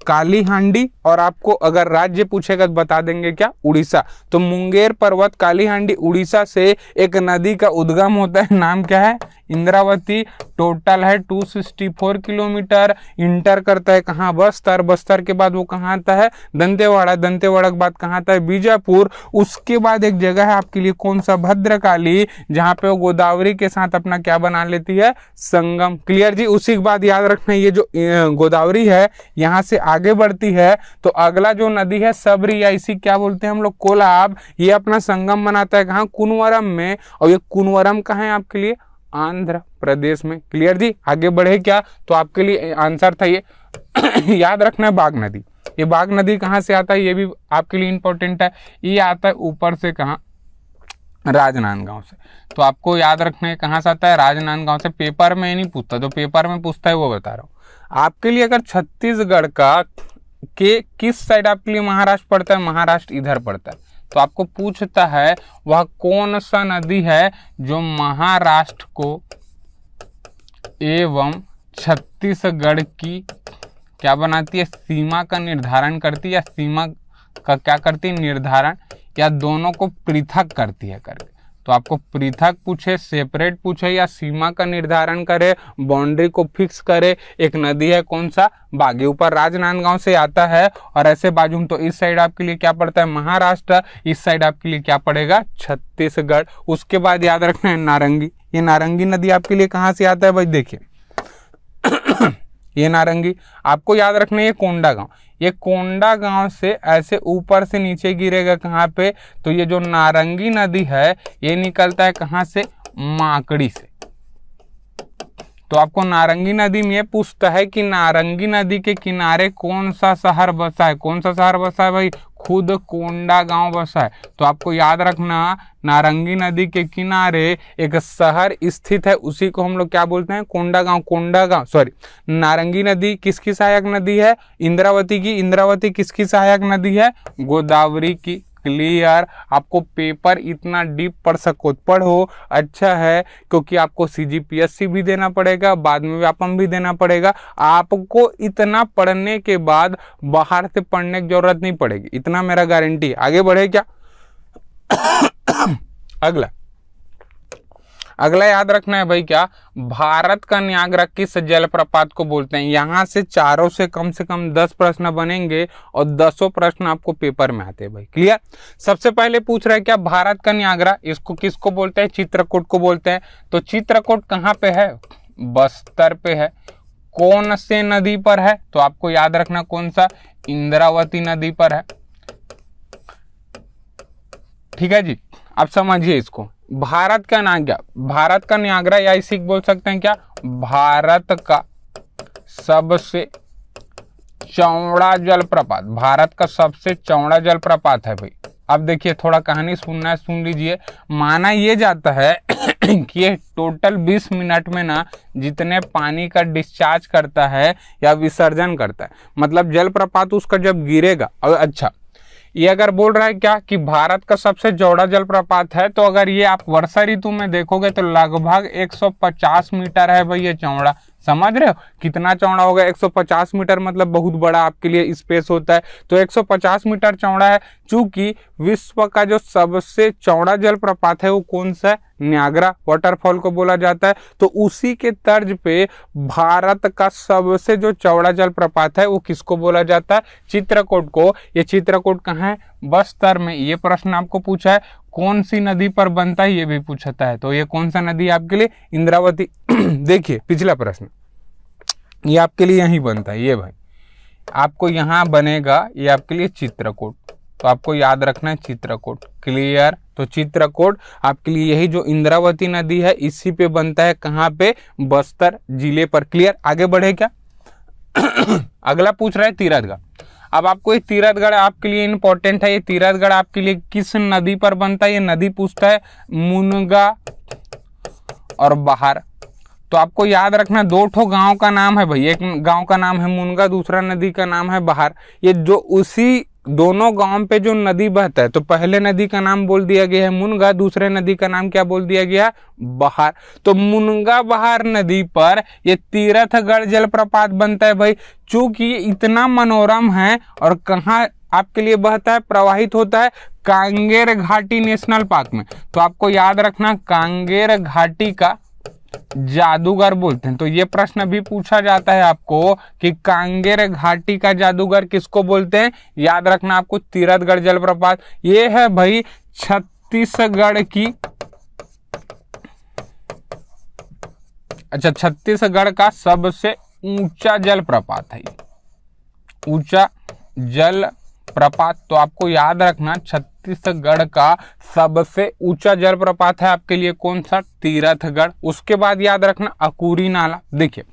काली हांडी और आपको अगर राज्य पूछेगा तो बता देंगे क्या उड़ीसा तो मुंगेर पर्वत काली हांडी उड़ीसा से एक नदी का उद्गम होता है नाम क्या है इंद्रावती टोटल है 264 किलोमीटर इंटर करता है कहाँ बस्तर बस्तर के बाद वो कहाँ आता है दंतेवाड़ा दंतेवाड़ा के बाद कहाँ आता है बीजापुर उसके बाद एक जगह है आपके लिए कौन सा भद्रकाली जहाँ पे वो गोदावरी के साथ अपना क्या बना लेती है संगम क्लियर जी उसी के बाद याद रखना ये जो गोदावरी है यहाँ से आगे बढ़ती है तो अगला जो नदी है सबरी या इसी क्या बोलते हैं हम लोग कोलाब ये अपना संगम बनाता है कहाँ कुनवरम में और ये कुनवरम कहाँ है आपके लिए आंध्र प्रदेश में क्लियर जी आगे बढ़े क्या तो आपके लिए आंसर था ये याद रखना है बाघ नदी ये बाघ नदी कहाँ से आता है ये भी आपके लिए इंपॉर्टेंट है ये आता है ऊपर से कहाँ राजनांदगांव से तो आपको याद रखना है कहाँ से आता है राजनांदगांव से पेपर में नहीं पूछता जो पेपर में पूछता है वो बता रहा हूँ आपके लिए अगर छत्तीसगढ़ का के किस साइड आपके लिए महाराष्ट्र पड़ता है महाराष्ट्र इधर पड़ता है तो आपको पूछता है वह कौन सा नदी है जो महाराष्ट्र को एवं छत्तीसगढ़ की क्या बनाती है सीमा का निर्धारण करती है या सीमा का क्या करती है निर्धारण या दोनों को पृथक करती है करके तो आपको पृथक पूछे सेपरेट पूछे या सीमा का निर्धारण करे बाउंड्री को फिक्स करे एक नदी है कौन सा बागी ऊपर राजनांदगांव से आता है और ऐसे बाजू में तो इस साइड आपके लिए क्या पड़ता है महाराष्ट्र इस साइड आपके लिए क्या पड़ेगा छत्तीसगढ़ उसके बाद याद रखना है नारंगी ये नारंगी नदी आपके लिए कहाँ से आता है भाई देखिए ये नारंगी आपको याद रखना है कोंडा गांव ये कोंडा गांव से ऐसे ऊपर से नीचे गिरेगा कहाँ पे तो ये जो नारंगी नदी है ये निकलता है कहाँ से माकड़ी से तो आपको नारंगी नदी में पूछता है कि नारंगी नदी के किनारे कौन सा शहर बसा है कौन सा शहर बसा है भाई खुद कोंडा गांव बसा है तो आपको याद रखना नारंगी नदी के किनारे एक शहर स्थित है उसी को हम लोग क्या बोलते हैं कोंडा गांव कोंडा गांव सॉरी नारंगी नदी किसकी सहायक नदी है इंद्रावती की इंद्रावती किसकी सहायक नदी है गोदावरी की क्लियर आपको पेपर इतना डीप पढ़ सको पढ़ो अच्छा है क्योंकि आपको सीजीपीएससी भी देना पड़ेगा बाद में व्यापम भी देना पड़ेगा आपको इतना पढ़ने के बाद बाहर से पढ़ने की जरूरत नहीं पड़ेगी इतना मेरा गारंटी आगे बढ़े क्या अगला अगला याद रखना है भाई क्या भारत का न्यागरा किस जलप्रपात को बोलते हैं यहाँ से चारों से कम से कम दस प्रश्न बनेंगे और दसों प्रश्न आपको पेपर में आते हैं भाई क्लियर सबसे पहले पूछ रहा है क्या भारत का न्यागरा इसको किसको बोलते हैं चित्रकूट को बोलते हैं तो चित्रकूट कहाँ पे है बस्तर पे है कौन से नदी पर है तो आपको याद रखना कौन सा इंद्रावती नदी पर है ठीक है जी आप समझिए इसको भारत का नाग्रा भारत का नागरा या इसी बोल सकते हैं क्या भारत का सबसे चौड़ा जलप्रपात भारत का सबसे चौड़ा जलप्रपात है भाई अब देखिए थोड़ा कहानी सुनना है सुन लीजिए माना ये जाता है कि ये टोटल 20 मिनट में ना जितने पानी का डिस्चार्ज करता है या विसर्जन करता है मतलब जलप्रपात उसका जब गिरेगा और अच्छा ये अगर बोल रहा है क्या कि भारत का सबसे चौड़ा जलप्रपात है तो अगर ये आप वर्षा ऋतु में देखोगे तो लगभग 150 मीटर है भाई ये चौड़ा समझ रहे हो कितना चौड़ा होगा 150 मीटर मतलब बहुत बड़ा आपके लिए स्पेस होता है तो 150 मीटर चौड़ा है चूंकि विश्व का जो सबसे चौड़ा जलप्रपात है वो कौन सा है न्यागरा वाटरफॉल को बोला जाता है तो उसी के तर्ज पे भारत का सबसे जो चौड़ा जलप्रपात है वो किसको बोला जाता है चित्रकूट को ये चित्रकूट कहाँ है बस्तर में ये प्रश्न आपको पूछा है कौन सी नदी पर बनता है ये भी पूछता है तो ये कौन सा नदी आपके लिए इंद्रावती देखिए पिछला प्रश्न ये आपके लिए यहीं बनता है ये भाई आपको यहाँ बनेगा ये आपके लिए चित्रकूट तो आपको याद रखना है चित्रकूट क्लियर तो चित्रकूट आपके लिए यही जो इंद्रावती नदी है इसी पे बनता है कहाँ पे बस्तर जिले पर क्लियर आगे बढ़े क्या अगला पूछ रहा है तीरथगढ़ अब आपको ये तीरथगढ़ आपके लिए इंपॉर्टेंट है ये तीरथगढ़ आपके लिए किस नदी पर बनता है ये नदी पूछता है मुनगा और बहार तो आपको याद रखना दो ठो गांव का नाम है भैया एक गांव का नाम है मुनगा दूसरा नदी का नाम है बहार ये जो उसी दोनों गांव पे जो नदी बहता है तो पहले नदी का नाम बोल दिया गया है मुनगा दूसरे नदी का नाम क्या बोल दिया गया बहार तो मुनगा बहार नदी पर ये तीरथगढ़ जलप्रपात बनता है भाई चूंकि इतना मनोरम है और कहाँ आपके लिए बहता है प्रवाहित होता है कांगेर घाटी नेशनल पार्क में तो आपको याद रखना कांगेर घाटी का जादूगर बोलते हैं तो ये प्रश्न भी पूछा जाता है आपको कि कांगेर घाटी का जादूगर किसको बोलते हैं याद रखना आपको तीरथगढ़ जलप्रपात ये है भाई छत्तीसगढ़ की अच्छा छत्तीसगढ़ का सबसे ऊंचा जलप्रपात है ऊंचा जल जलप्रपात तो आपको याद रखना छत्तीसगढ़ का सबसे ऊंचा जलप्रपात है आपके लिए कौन सा तीरथगढ़ उसके बाद याद रखना अकूरी नाला देखिए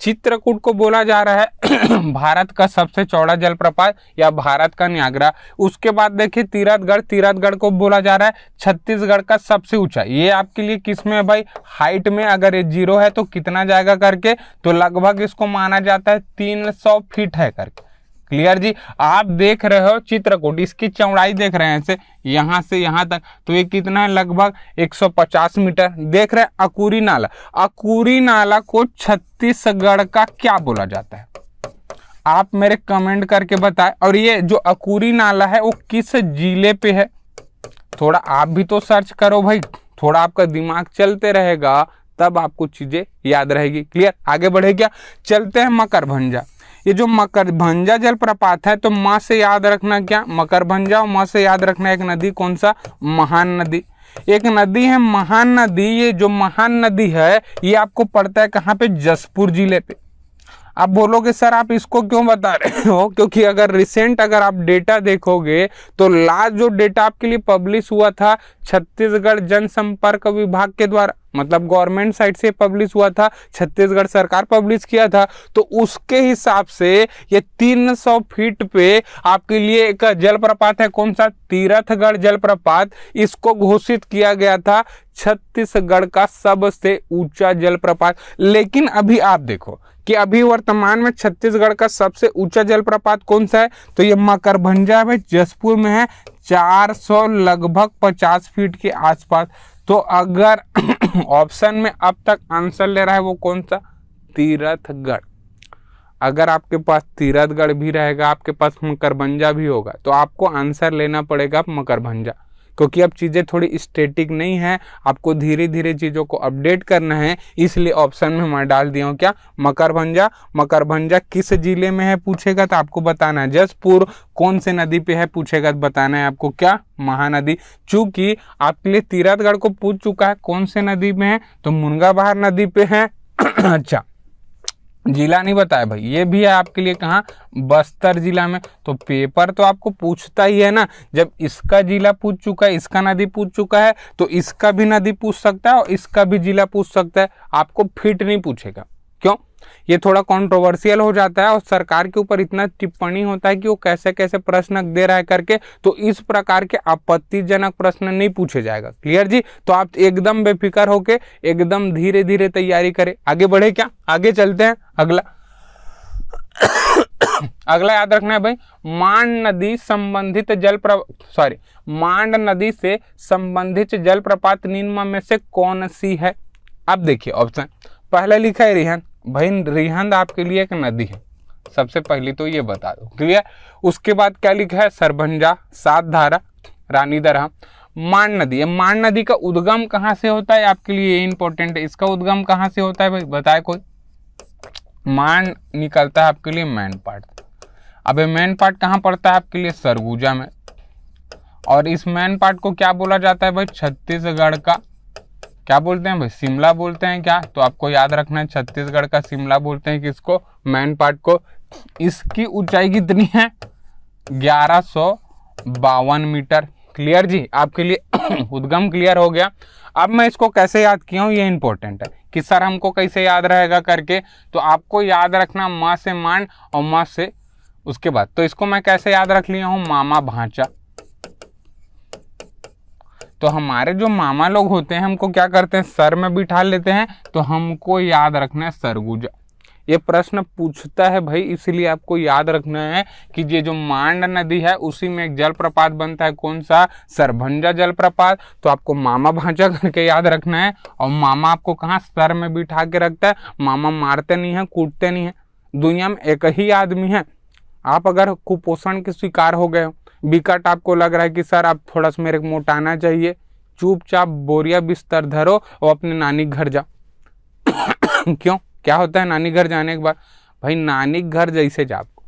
चित्रकूट को बोला जा रहा है भारत का सबसे चौड़ा जलप्रपात या भारत का न्यागरा उसके बाद देखिए तीरथगढ़ तीरथगढ़ को बोला जा रहा है छत्तीसगढ़ का सबसे ऊंचा ये आपके लिए किस में है भाई हाइट में अगर ये जीरो है तो कितना जाएगा करके तो लगभग इसको माना जाता है तीन सौ फीट है करके क्लियर जी आप देख रहे हो चित्रकूट इसकी चौड़ाई देख रहे हैं से यहाँ से यहाँ तक तो ये कितना है लगभग 150 मीटर देख रहे हैं अकूरी नाला अकूरी नाला को छत्तीसगढ़ का क्या बोला जाता है आप मेरे कमेंट करके बताएं और ये जो अकूरी नाला है वो किस जिले पे है थोड़ा आप भी तो सर्च करो भाई थोड़ा आपका दिमाग चलते रहेगा तब आपको चीज़ें याद रहेगी क्लियर आगे बढ़े क्या चलते हैं मकर भंजा ये जो मकर जल जलप्रपात है तो माँ से याद रखना क्या मकर भंजा और माँ से याद रखना एक नदी कौन सा महान नदी एक नदी है महान नदी ये जो महान नदी है ये आपको पड़ता है कहाँ पे जसपुर जिले पे आप बोलोगे सर आप इसको क्यों बता रहे हो क्योंकि अगर रिसेंट अगर आप डेटा देखोगे तो लास्ट जो डेटा आपके लिए पब्लिश हुआ था छत्तीसगढ़ जनसंपर्क विभाग के द्वारा मतलब गवर्नमेंट साइड से पब्लिश हुआ था छत्तीसगढ़ सरकार पब्लिश किया था तो उसके हिसाब से ये 300 फीट पे आपके लिए एक जलप्रपात है कौन सा तीरथगढ़ जलप्रपात इसको घोषित किया गया था छत्तीसगढ़ का सबसे ऊंचा जलप्रपात लेकिन अभी आप देखो कि अभी वर्तमान में छत्तीसगढ़ का सबसे ऊंचा जलप्रपात कौन सा है तो ये भंजा में जसपुर में है 400 लगभग 50 फीट के आसपास तो अगर ऑप्शन में अब तक आंसर ले रहा है वो कौन सा तीरथगढ़ अगर आपके पास तीरथगढ़ भी रहेगा आपके पास मकरभंजा भी होगा तो आपको आंसर लेना पड़ेगा मकरभंजा क्योंकि अब चीज़ें थोड़ी स्टेटिक नहीं है आपको धीरे धीरे चीज़ों को अपडेट करना है इसलिए ऑप्शन में मैं डाल दिया हूँ क्या मकरभंजा मकरभंजा किस जिले में है पूछेगा तो आपको बताना है जसपुर कौन से नदी पे है पूछेगा तो बताना है आपको क्या महानदी चूंकि आपके लिए तीरथगढ़ को पूछ चुका है कौन से नदी में है तो मुनगाबाहर नदी पे है अच्छा जिला नहीं बताया भाई ये भी है आपके लिए कहाँ बस्तर जिला में तो पेपर तो आपको पूछता ही है ना जब इसका जिला पूछ चुका है इसका नदी पूछ चुका है तो इसका भी नदी पूछ सकता है और इसका भी जिला पूछ सकता है आपको फिट नहीं पूछेगा ये थोड़ा कॉन्ट्रोवर्सियल हो जाता है और सरकार के ऊपर इतना टिप्पणी होता है कि वो कैसे कैसे प्रश्न दे रहा है करके तो इस प्रकार के आपत्तिजनक प्रश्न नहीं पूछे जाएगा क्लियर जी तो आप एकदम बेफिक्र होके एकदम धीरे धीरे तैयारी करें आगे बढ़े क्या आगे चलते हैं अगला अगला याद रखना है भाई मांड नदी संबंधित जल सॉरी मांड नदी से संबंधित जलप्रपात निम्न में से कौन सी है अब देखिए ऑप्शन पहले लिखा है रिहान भाई रिहंद आपके लिए एक नदी है सबसे पहले तो ये बता दो क्लियर उसके बाद क्या लिखा है सरभंजा सात धारा रानी दरहम मान नदी है मान नदी का उद्गम कहाँ से होता है आपके लिए ये इंपॉर्टेंट है इसका उद्गम कहाँ से होता है भाई बताए कोई मांड निकलता है आपके लिए मैन पार्ट अब ये मैन पार्ट कहाँ पड़ता है आपके लिए सरगुजा में और इस मैन पार्ट को क्या बोला जाता है भाई छत्तीसगढ़ का क्या बोलते हैं भाई शिमला बोलते हैं क्या तो आपको याद रखना है छत्तीसगढ़ का शिमला बोलते हैं किसको मैन पार्ट को इसकी ऊंचाई कितनी है ग्यारह सौ बावन मीटर क्लियर जी आपके लिए उद्गम क्लियर हो गया अब मैं इसको कैसे याद किया हूँ ये इंपॉर्टेंट है कि सर हमको कैसे याद रहेगा करके तो आपको याद रखना माँ से मांड और माँ से उसके बाद तो इसको मैं कैसे याद रख लिया हूँ मामा भांचा तो हमारे जो मामा लोग होते हैं हमको क्या करते हैं सर में बिठा लेते हैं तो हमको याद रखना है सरगुजा ये प्रश्न पूछता है भाई इसलिए आपको याद रखना है कि ये जो मांड नदी है उसी में एक जलप्रपात बनता है कौन सा सरभंजा जलप्रपात तो आपको मामा भांजा करके याद रखना है और मामा आपको कहाँ सर में बिठा के रखता है मामा मारते नहीं है कूटते नहीं है दुनिया में एक ही आदमी है आप अगर कुपोषण के शिकार हो गए हो बिकट आपको लग रहा है कि सर आप थोड़ा सा मेरे को मोटाना चाहिए चुपचाप बोरिया बिस्तर धरो और अपने नानी घर जाओ क्यों क्या होता है नानी घर जाने के बाद भाई नानी घर जैसे जा आपको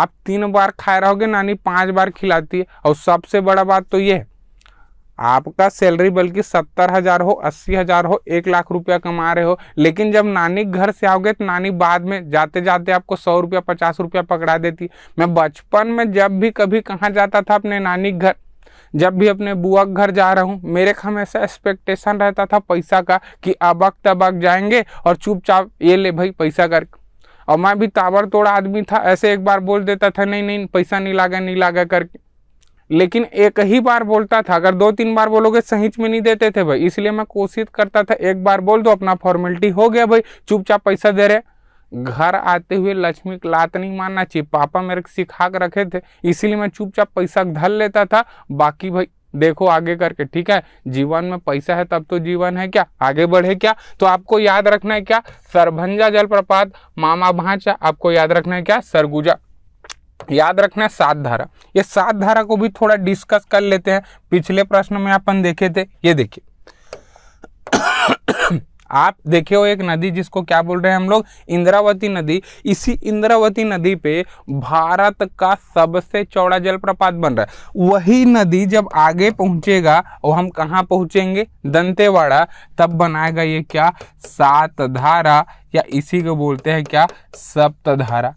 आप तीन बार खाए रहोगे नानी पांच बार खिलाती है और सबसे बड़ा बात तो ये है आपका सैलरी बल्कि सत्तर हजार हो अस्सी हजार हो एक लाख रुपया कमा रहे हो लेकिन जब नानी घर से आओगे तो नानी बाद में जाते जाते आपको सौ रुपया पचास रुपया पकड़ा देती मैं बचपन में जब भी कभी कहाँ जाता था अपने नानी घर जब भी अपने बुआ के घर जा रहा हूँ मेरे का हमेशा एक्सपेक्टेशन रहता था पैसा का कि अबक तबक जाएंगे और चुपचाप ये ले भाई पैसा कर और मैं भी ताबड़तोड़ आदमी था ऐसे एक बार बोल देता था नहीं नहीं पैसा नहीं लागे नहीं लागा करके लेकिन एक ही बार बोलता था अगर दो तीन बार बोलोगे सहीच में नहीं देते थे भाई इसलिए मैं कोशिश करता था एक बार बोल दो अपना फॉर्मेलिटी हो गया भाई चुपचाप पैसा दे रहे घर आते हुए लक्ष्मी की लात नहीं मानना चाहिए पापा मेरे को सिखा कर रखे थे इसीलिए मैं चुपचाप पैसा धल लेता था बाकी भाई देखो आगे करके ठीक है जीवन में पैसा है तब तो जीवन है क्या आगे बढ़े क्या तो आपको याद रखना है क्या सरभंजा जलप्रपात मामा भांचा आपको याद रखना है क्या सरगुजा याद रखना सात धारा ये सात धारा को भी थोड़ा डिस्कस कर लेते हैं पिछले प्रश्न में अपन देखे थे ये देखिए आप देखे हो एक नदी जिसको क्या बोल रहे हैं हम लोग इंद्रावती नदी इसी इंद्रावती नदी पे भारत का सबसे चौड़ा जलप्रपात बन रहा है वही नदी जब आगे पहुंचेगा और हम कहाँ पहुंचेंगे दंतेवाड़ा तब बनाएगा ये क्या सात धारा या इसी को बोलते हैं क्या सप्तारा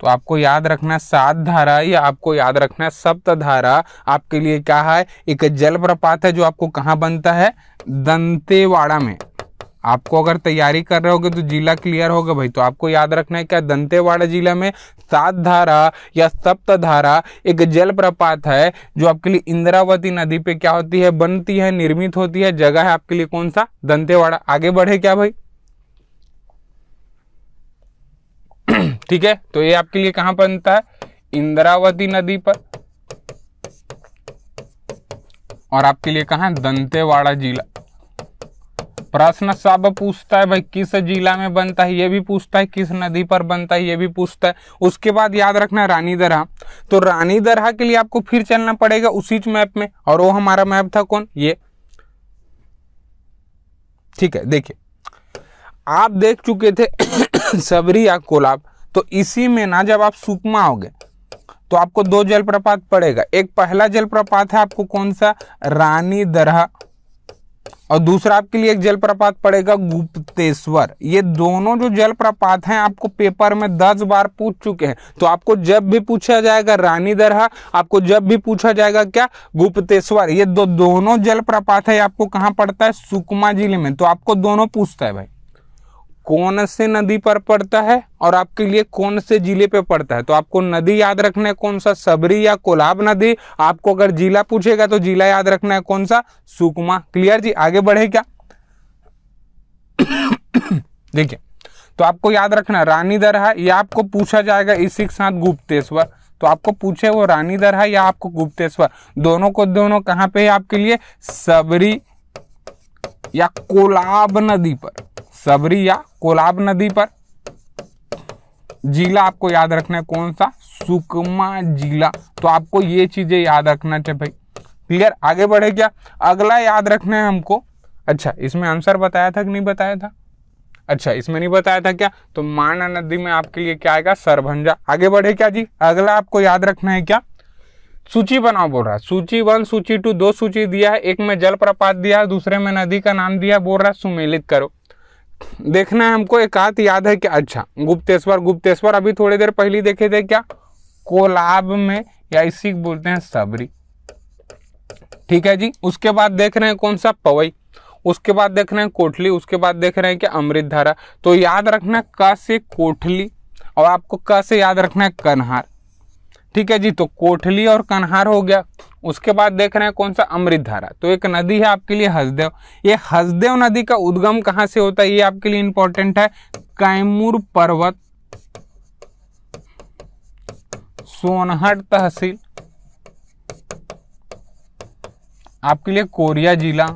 तो आपको याद रखना सात धारा या आपको याद रखना सप्त धारा आपके लिए क्या है एक जलप्रपात है जो आपको कहाँ बनता है दंतेवाड़ा में आपको अगर तैयारी कर रहे होगे तो जिला क्लियर होगा भाई तो आपको याद रखना है क्या दंतेवाड़ा जिला में सात धारा या सप्त धारा एक जलप्रपात है जो आपके लिए इंद्रावती नदी पे क्या होती है बनती है निर्मित होती है जगह है आपके लिए कौन सा दंतेवाड़ा आगे बढ़े क्या भाई ठीक है तो ये आपके लिए कहां पर बनता है इंद्रावती नदी पर और आपके लिए कहा दंतेवाड़ा जिला प्रश्न सब पूछता है भाई किस जिला में बनता है ये भी पूछता है किस नदी पर बनता है ये भी पूछता है उसके बाद याद रखना रानी दरहा तो रानी दरहा के लिए आपको फिर चलना पड़ेगा उसी मैप में और वो हमारा मैप था कौन ये ठीक है देखिए आप देख चुके थे सबरी या कोलाब तो इसी में ना जब आप सुकमा आओगे तो आपको दो जलप्रपात पड़ेगा एक पहला जलप्रपात है आपको कौन सा रानी दरहा और दूसरा आपके लिए एक जलप्रपात पड़ेगा गुप्तेश्वर ये दोनों जो जलप्रपात हैं आपको पेपर में दस बार पूछ चुके हैं तो आपको जब भी पूछा जाएगा रानी दरहा आपको जब भी पूछा जाएगा क्या गुप्तेश्वर ये दो दोनों जलप्रपात है आपको कहाँ पड़ता है सुकमा जिले में तो आपको दोनों पूछता है भाई कौन से नदी पर पड़ता है और आपके लिए कौन से जिले पे पड़ता है तो आपको नदी याद रखना है कौन सा सबरी या कोलाब नदी आपको अगर जिला पूछेगा तो जिला याद रखना है कौन सा सुकमा क्लियर जी आगे बढ़े क्या देखिए तो आपको याद रखना रानी दरहा या आपको पूछा जाएगा इसी के साथ गुप्तेश्वर तो आपको पूछे वो रानी दरहा या आपको गुप्तेश्वर दोनों को दोनों कहां पे है आपके लिए सबरी या कोलाब नदी पर सबरी या कोलाब नदी पर जिला आपको याद रखना है कौन सा सुकमा जिला तो आपको ये चीजें याद रखना चाहिए भाई क्लियर आगे बढ़े क्या अगला याद रखना है हमको अच्छा इसमें आंसर बताया था कि नहीं बताया था अच्छा इसमें नहीं बताया था क्या तो माना नदी में आपके लिए क्या आएगा सरभंजा आगे बढ़े क्या जी अगला आपको याद रखना है क्या सूची बनाओ बोल रहा है सूची वन सूची टू दो सूची दिया है एक में जल प्रपात दिया है दूसरे में नदी का नाम दिया बोल रहा है सुमेलित करो देखना है हमको एक हाथ याद है कि अच्छा गुप्तेश्वर गुप्तेश्वर अभी थोड़ी देर पहले देखे थे क्या कोलाब में या इसी बोलते हैं सबरी ठीक है जी उसके बाद देख रहे हैं कौन सा पवई उसके बाद देख रहे हैं कोठली उसके बाद देख रहे हैं कि अमृत धारा तो याद रखना क से कोठली और आपको क से याद रखना है कन्हार ठीक है जी तो कोठली और कन्हार हो गया उसके बाद देख रहे हैं कौन सा अमृत धारा तो एक नदी है आपके लिए हसदेव ये हसदेव नदी का उद्गम कहां से होता है ये आपके लिए इंपॉर्टेंट है कैमूर पर्वत सोनहट तहसील आपके लिए कोरिया जिला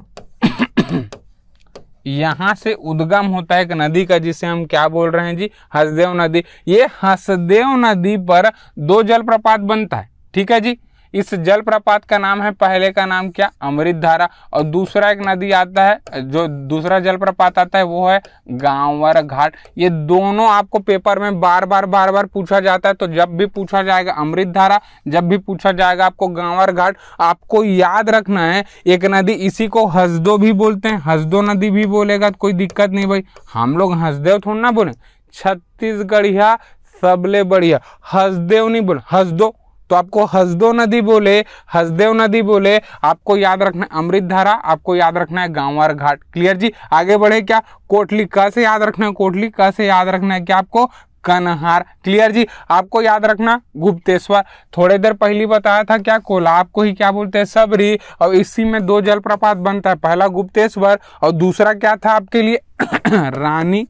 यहाँ से उद्गम होता है एक नदी का जिसे हम क्या बोल रहे हैं जी हसदेव नदी ये हसदेव नदी पर दो जलप्रपात बनता है ठीक है जी इस जलप्रपात का नाम है पहले का नाम क्या अमृत धारा और दूसरा एक नदी आता है जो दूसरा जलप्रपात आता है वो है गांवर घाट ये दोनों आपको पेपर में बार बार बार बार पूछा जाता है तो जब भी पूछा जाएगा अमृत धारा जब भी पूछा जाएगा आपको गांवर घाट आपको याद रखना है एक नदी इसी को हसदो भी बोलते हैं हसदो नदी भी बोलेगा तो कोई दिक्कत नहीं भाई हम लोग हंसदेव थोड़ा ना बोले छत्तीसगढ़िया सबले बढ़िया हसदेव नहीं बोले हसदो तो आपको हसदो नदी बोले हसदेव नदी बोले आपको याद रखना है अमृत धारा आपको याद रखना है गांववार घाट क्लियर जी आगे बढ़े क्या कोटली कैसे से याद रखना है कोटली कैसे से याद रखना है क्या आपको कनहार क्लियर जी आपको याद रखना गुप्तेश्वर थोड़े देर पहले बताया था क्या कोलाब को ही क्या बोलते हैं सबरी और इसी में दो जलप्रपात बनता है पहला गुप्तेश्वर और दूसरा क्या था आपके लिए रानी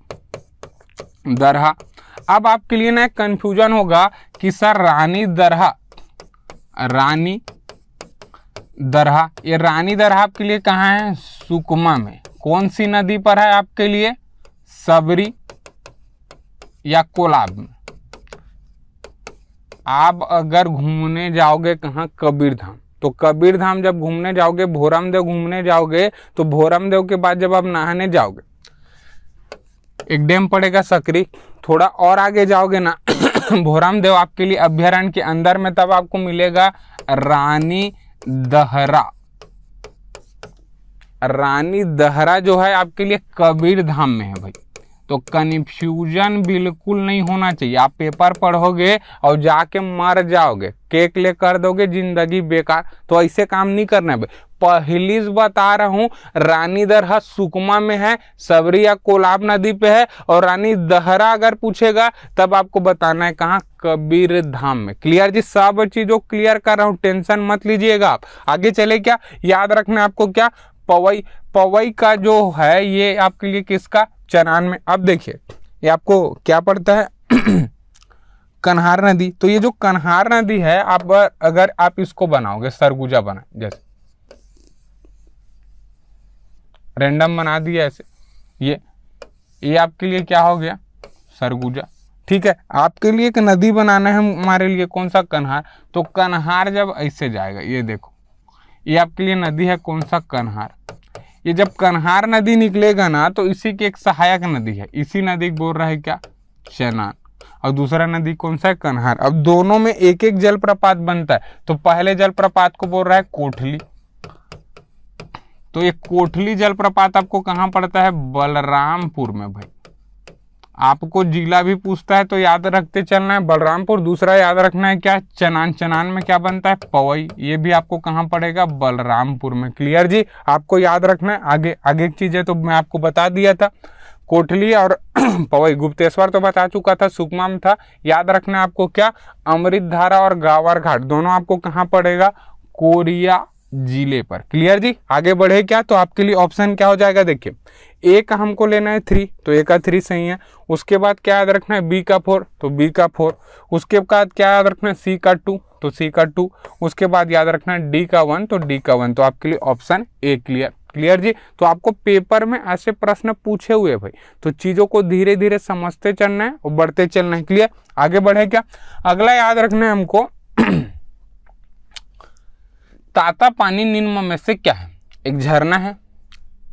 दरहा अब आपके लिए ना कंफ्यूजन होगा कि सर रानी दरहा रानी दरहा ये रानी दरहा आपके लिए कहाँ है सुकमा में कौन सी नदी पर है आपके लिए सबरी या कोलाब में आप अगर घूमने जाओगे कहाँ कबीरधाम तो कबीरधाम जब घूमने जाओगे भोरमदेव घूमने जाओगे तो भोरमदेव के बाद जब आप नहाने जाओगे एक डैम पड़ेगा सकरी थोड़ा और आगे जाओगे ना भोराम देव आपके लिए अभ्यारण्य के अंदर में तब आपको मिलेगा रानी दहरा रानी दहरा जो है आपके लिए कबीर धाम में है भाई तो कन्फ्यूजन बिल्कुल नहीं होना चाहिए आप पेपर पढ़ोगे और जाके मर जाओगे केक ले कर दोगे जिंदगी बेकार तो ऐसे काम नहीं करना है पहली बता रहा हूँ रानी दरहा सुकमा में है सबरिया कोलाब नदी पे है और रानी दहरा अगर पूछेगा तब आपको बताना है कहाँ कबीर धाम में क्लियर जी सब चीज़ों क्लियर कर रहा हूँ टेंशन मत लीजिएगा आप आगे चले क्या याद रखना आपको क्या पवई पवई का जो है ये आपके लिए किसका चरान में अब देखिए ये आपको क्या पड़ता है कन्हार नदी तो ये जो कन्हार नदी है आप अगर आप इसको बनाओगे सरगुजा बना जैसे रेंडम बना दिया ऐसे ये ये आपके लिए क्या हो गया सरगुजा ठीक है आपके लिए एक नदी बनाना है हमारे लिए कौन सा कन्हार तो कन्हार जब ऐसे जाएगा ये देखो ये आपके लिए नदी है कौन सा कन्हार ये जब कन्हार नदी निकलेगा ना तो इसी की एक सहायक नदी है इसी नदी को बोल रहा है क्या शैनान और दूसरा नदी कौन सा है कन्हार अब दोनों में एक एक जलप्रपात बनता है तो पहले जलप्रपात को बोल रहा है कोठली तो ये कोठली जलप्रपात आपको कहाँ पड़ता है बलरामपुर में भाई आपको जिला भी पूछता है तो याद रखते चलना है बलरामपुर दूसरा याद रखना है क्या चनान चनान में क्या बनता है पवई ये भी आपको कहाँ पड़ेगा बलरामपुर में क्लियर जी आपको याद रखना है आगे आगे की चीज़ें तो मैं आपको बता दिया था कोठली और पवई गुप्तेश्वर तो बता चुका था सुकमा में था याद रखना है आपको क्या अमृत धारा और गावर घाट दोनों आपको कहाँ पड़ेगा कोरिया जिले पर क्लियर जी आगे बढ़े क्या तो आपके लिए ऑप्शन क्या हो जाएगा देखिए ए का हमको लेना है थ्री तो ए का थ्री सही है उसके बाद क्या याद रखना है बी का फोर तो बी का फोर उसके बाद क्या याद रखना है सी का टू तो सी का टू उसके बाद याद रखना है डी का वन तो डी का वन तो आपके लिए ऑप्शन ए क्लियर क्लियर जी तो आपको पेपर में ऐसे प्रश्न पूछे हुए भाई तो चीज़ों को धीरे धीरे समझते चलना है और बढ़ते चलना है क्लियर आगे बढ़े क्या अगला याद रखना है हमको ताता पानी निम्न में से क्या है एक झरना है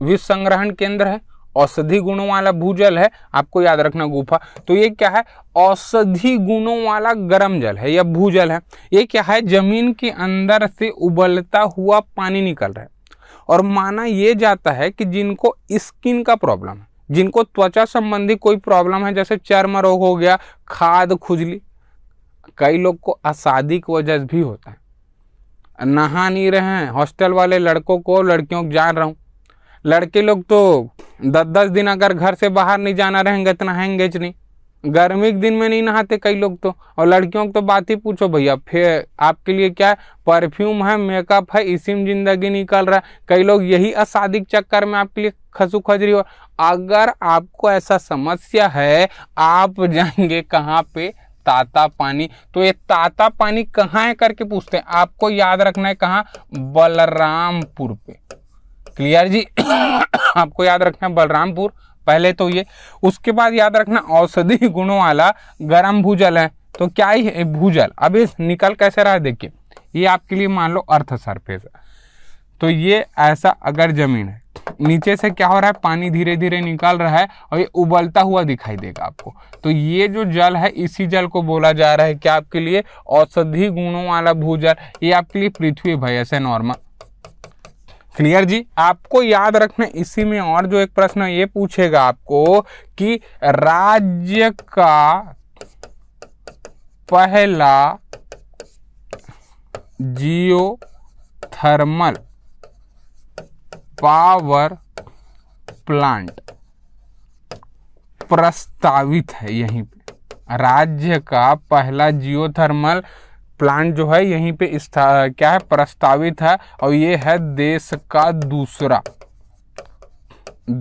विष संग्रहण केंद्र है औषधि गुणों वाला भूजल है आपको याद रखना गुफा तो ये क्या है औषधि गुणों वाला गर्म जल है या भूजल है ये क्या है जमीन के अंदर से उबलता हुआ पानी निकल रहा है और माना यह जाता है कि जिनको स्किन का प्रॉब्लम है जिनको त्वचा संबंधी कोई प्रॉब्लम है जैसे चर्म रोग हो गया खाद खुजली कई लोग को असादी की वजह भी होता है नहा नहीं रहे हैं हॉस्टल वाले लड़कों को लड़कियों को जान रहा हूँ लड़के लोग तो दस दस दिन अगर घर से बाहर नहीं जाना रहेंगे तो नहाएंगे नहीं गर्मी के दिन में नहीं नहाते कई लोग तो और लड़कियों को तो बात ही पूछो भैया फिर आपके लिए क्या है परफ्यूम है मेकअप है इसी में ज़िंदगी निकल रहा है कई लोग यही असादिक चक्कर में आपके लिए खसू खजरी हो अगर आपको ऐसा समस्या है आप जाएंगे कहाँ पे ताता पानी तो ये ताता पानी कहाँ है करके पूछते हैं आपको याद रखना है कहाँ बलरामपुर पे क्लियर जी आपको याद रखना है बलरामपुर पहले तो ये उसके बाद याद रखना औषधि गुणों वाला गर्म भूजल है तो क्या ही है भूजल अब ये निकल कैसे रहा है देखिए ये आपके लिए मान लो अर्थ सरफेस तो ये ऐसा अगर जमीन है नीचे से क्या हो रहा है पानी धीरे धीरे निकाल रहा है और ये उबलता हुआ दिखाई देगा आपको तो ये जो जल है इसी जल को बोला जा रहा है क्या आपके लिए औषधि गुणों वाला जल ये आपके लिए पृथ्वी भय ऐसे नॉर्मल क्लियर जी आपको याद रखना इसी में और जो एक प्रश्न ये पूछेगा आपको कि राज्य का पहला जियो थर्मल पावर प्लांट प्रस्तावित है यहीं पे राज्य का पहला जियोथर्मल प्लांट जो है यहीं पे क्या है प्रस्तावित है और ये है देश का दूसरा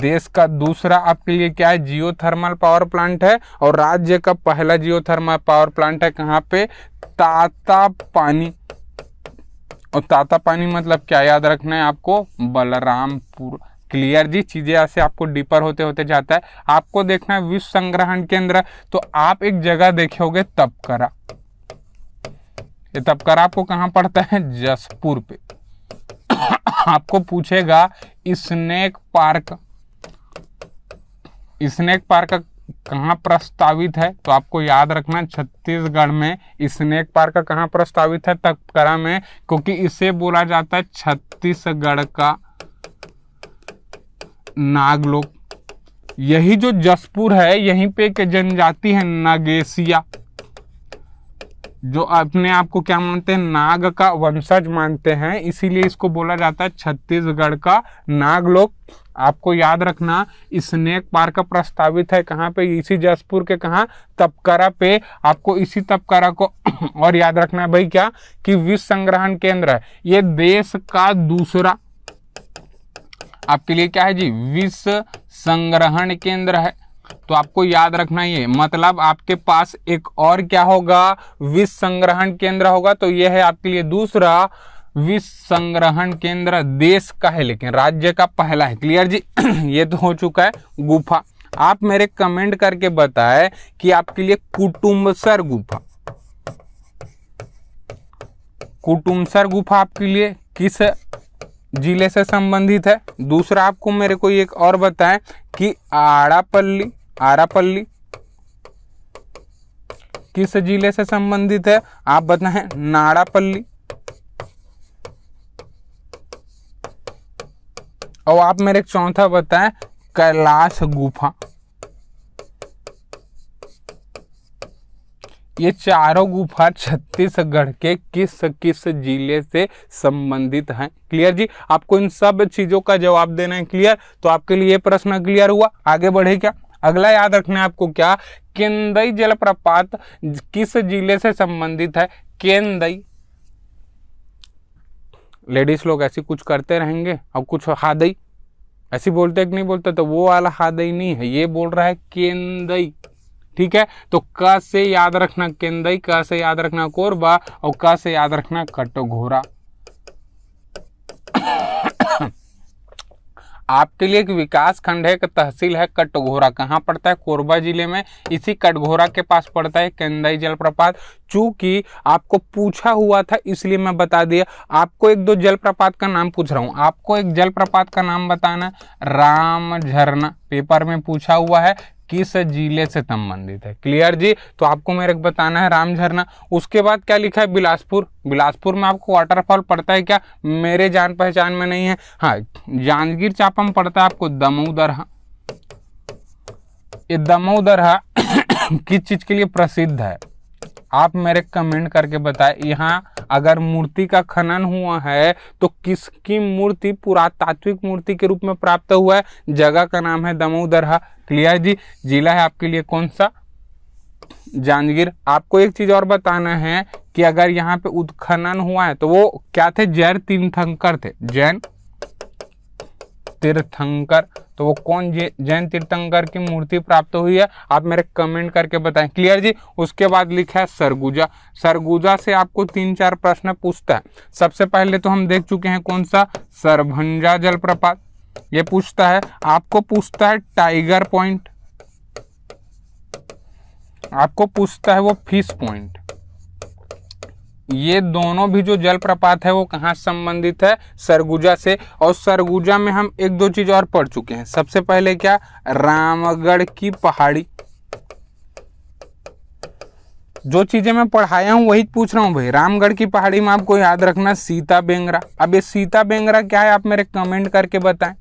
देश का दूसरा आपके लिए क्या है जियोथर्मल पावर प्लांट है और राज्य का पहला जियोथर्मल पावर प्लांट है कहाँ पे ताता पानी और ताता पानी मतलब क्या याद रखना है आपको बलरामपुर क्लियर जी चीज़ें ऐसे आपको डीपर होते होते जाता है आपको देखना है विश्व संग्रहण केंद्र तो आप एक जगह देखे होगे तपकरा ये तपकरा आपको कहाँ पड़ता है जसपुर पे आपको पूछेगा स्नेक पार्क स्नेक पार्क का कहाँ प्रस्तावित है तो आपको याद रखना छत्तीसगढ़ में स्नेक पार्क कहाँ प्रस्तावित है तकरा में क्योंकि इसे बोला जाता है छत्तीसगढ़ का नागलोक यही जो जसपुर है यहीं पे एक जनजाति है नागेशिया जो अपने आप को क्या मानते हैं नाग का वंशज मानते हैं इसीलिए इसको बोला जाता है छत्तीसगढ़ का नागलोक आपको याद रखना स्नेक पार्क प्रस्तावित है कहाँ पे इसी जसपुर के कहाँ तपकरा पे आपको इसी तपकरा को और याद रखना है भाई क्या कि विश्व संग्रहण केंद्र है ये देश का दूसरा आपके लिए क्या है जी विश्व संग्रहण केंद्र है तो आपको याद रखना ये मतलब आपके पास एक और क्या होगा विश्व संग्रहण केंद्र होगा तो यह है आपके लिए दूसरा विश्व संग्रहण केंद्र देश का है लेकिन राज्य का पहला है क्लियर जी ये तो हो चुका है गुफा आप मेरे कमेंट करके बताएं कि आपके लिए कुटुम्बसर गुफा कुटुम्बसर गुफा आपके लिए किस जिले से संबंधित है दूसरा आपको मेरे को एक और बताएं कि आरापल्ली आरापल्ली किस जिले से संबंधित है आप बताएं नाड़ापल्ली और आप मेरे चौथा बताएं कैलाश गुफा ये चारों गुफा छत्तीसगढ़ के किस किस जिले से संबंधित हैं क्लियर जी आपको इन सब चीजों का जवाब देना है क्लियर तो आपके लिए प्रश्न क्लियर हुआ आगे बढ़े क्या अगला याद रखना है आपको क्या केंदई जलप्रपात किस जिले से संबंधित है केंदई लेडीज़ लोग ऐसी कुछ करते रहेंगे और कुछ हादई ऐसी बोलते कि नहीं बोलते तो वो वाला हादई नहीं है ये बोल रहा है केंदई ठीक है तो क से याद रखना केंदई क से याद रखना कोरबा और क से याद रखना कटघोरा आपके लिए एक विकास खंड है एक तहसील है कटघोरा कहाँ पड़ता है कोरबा जिले में इसी कटघोरा के पास पड़ता है केंदाई जलप्रपात चूंकि आपको पूछा हुआ था इसलिए मैं बता दिया आपको एक दो जलप्रपात का नाम पूछ रहा हूँ आपको एक जलप्रपात का नाम बताना राम झरना पेपर में पूछा हुआ है किस जिले से संबंधित है क्लियर जी तो आपको मेरे को बताना है राम झरना उसके बाद क्या लिखा है बिलासपुर बिलासपुर में आपको वाटरफॉल पड़ता है क्या मेरे जान पहचान में नहीं है हाँ जांजगीर चापम पड़ता है आपको दमऊ दरहा ये दमऊ दरहा किस चीज़ के लिए प्रसिद्ध है आप मेरे कमेंट करके बताए यहाँ अगर मूर्ति का खनन हुआ है तो किसकी मूर्ति पुरातात्विक मूर्ति के रूप में प्राप्त हुआ है जगह का नाम है दमोदरहा क्लियर जी जिला है आपके लिए कौन सा जांजगीर आपको एक चीज़ और बताना है कि अगर यहाँ पे उत्खनन हुआ है तो वो क्या थे जैन तीर्थंकर थे जैन तीर्थंकर तो वो कौन जैन तीर्थंकर की मूर्ति प्राप्त हुई है आप मेरे कमेंट करके बताएं क्लियर जी उसके बाद लिखा है सरगुजा सरगुजा से आपको तीन चार प्रश्न पूछता है सबसे पहले तो हम देख चुके हैं कौन सा सरभंजा जलप्रपात ये पूछता है आपको पूछता है टाइगर पॉइंट आपको पूछता है वो फिश पॉइंट ये दोनों भी जो जलप्रपात है वो कहाँ संबंधित है सरगुजा से और सरगुजा में हम एक दो चीज और पढ़ चुके हैं सबसे पहले क्या रामगढ़ की पहाड़ी जो चीजें मैं पढ़ाया हूँ वही पूछ रहा हूँ भाई रामगढ़ की पहाड़ी में आपको याद रखना सीता बेंगरा अब ये सीता बेंगरा क्या है आप मेरे कमेंट करके बताएं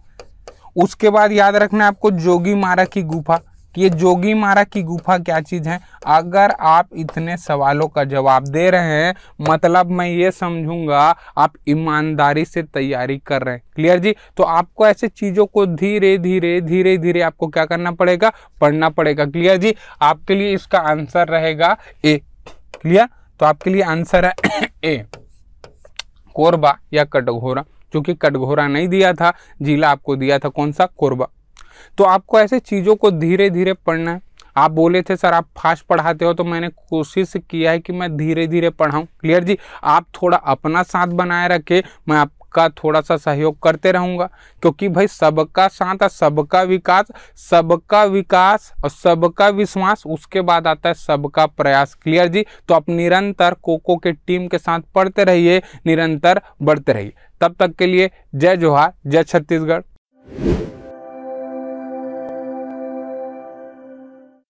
उसके बाद याद रखना आपको जोगी मारा की गुफा कि ये जोगी मारा की गुफा क्या चीज़ है अगर आप इतने सवालों का जवाब दे रहे हैं मतलब मैं ये समझूंगा आप ईमानदारी से तैयारी कर रहे हैं क्लियर जी तो आपको ऐसे चीज़ों को धीरे धीरे धीरे धीरे आपको क्या करना पड़ेगा पढ़ना पड़ेगा क्लियर जी आपके लिए इसका आंसर रहेगा ए क्लियर तो आपके लिए आंसर है ए कोरबा या कटघोरा क्योंकि कटघोरा नहीं दिया था जिला आपको दिया था कौन सा कोरबा तो आपको ऐसे चीज़ों को धीरे धीरे पढ़ना है आप बोले थे सर आप फास्ट पढ़ाते हो तो मैंने कोशिश किया है कि मैं धीरे धीरे पढ़ाऊँ क्लियर जी आप थोड़ा अपना साथ बनाए रखें मैं आप का थोड़ा सा सहयोग करते रहूँगा क्योंकि भाई सबका साथ और सबका विकास सबका विकास और सबका विश्वास उसके बाद आता है सबका प्रयास क्लियर जी तो आप निरंतर कोको के टीम के साथ पढ़ते रहिए निरंतर बढ़ते रहिए तब तक के लिए जय जोहार जय छत्तीसगढ़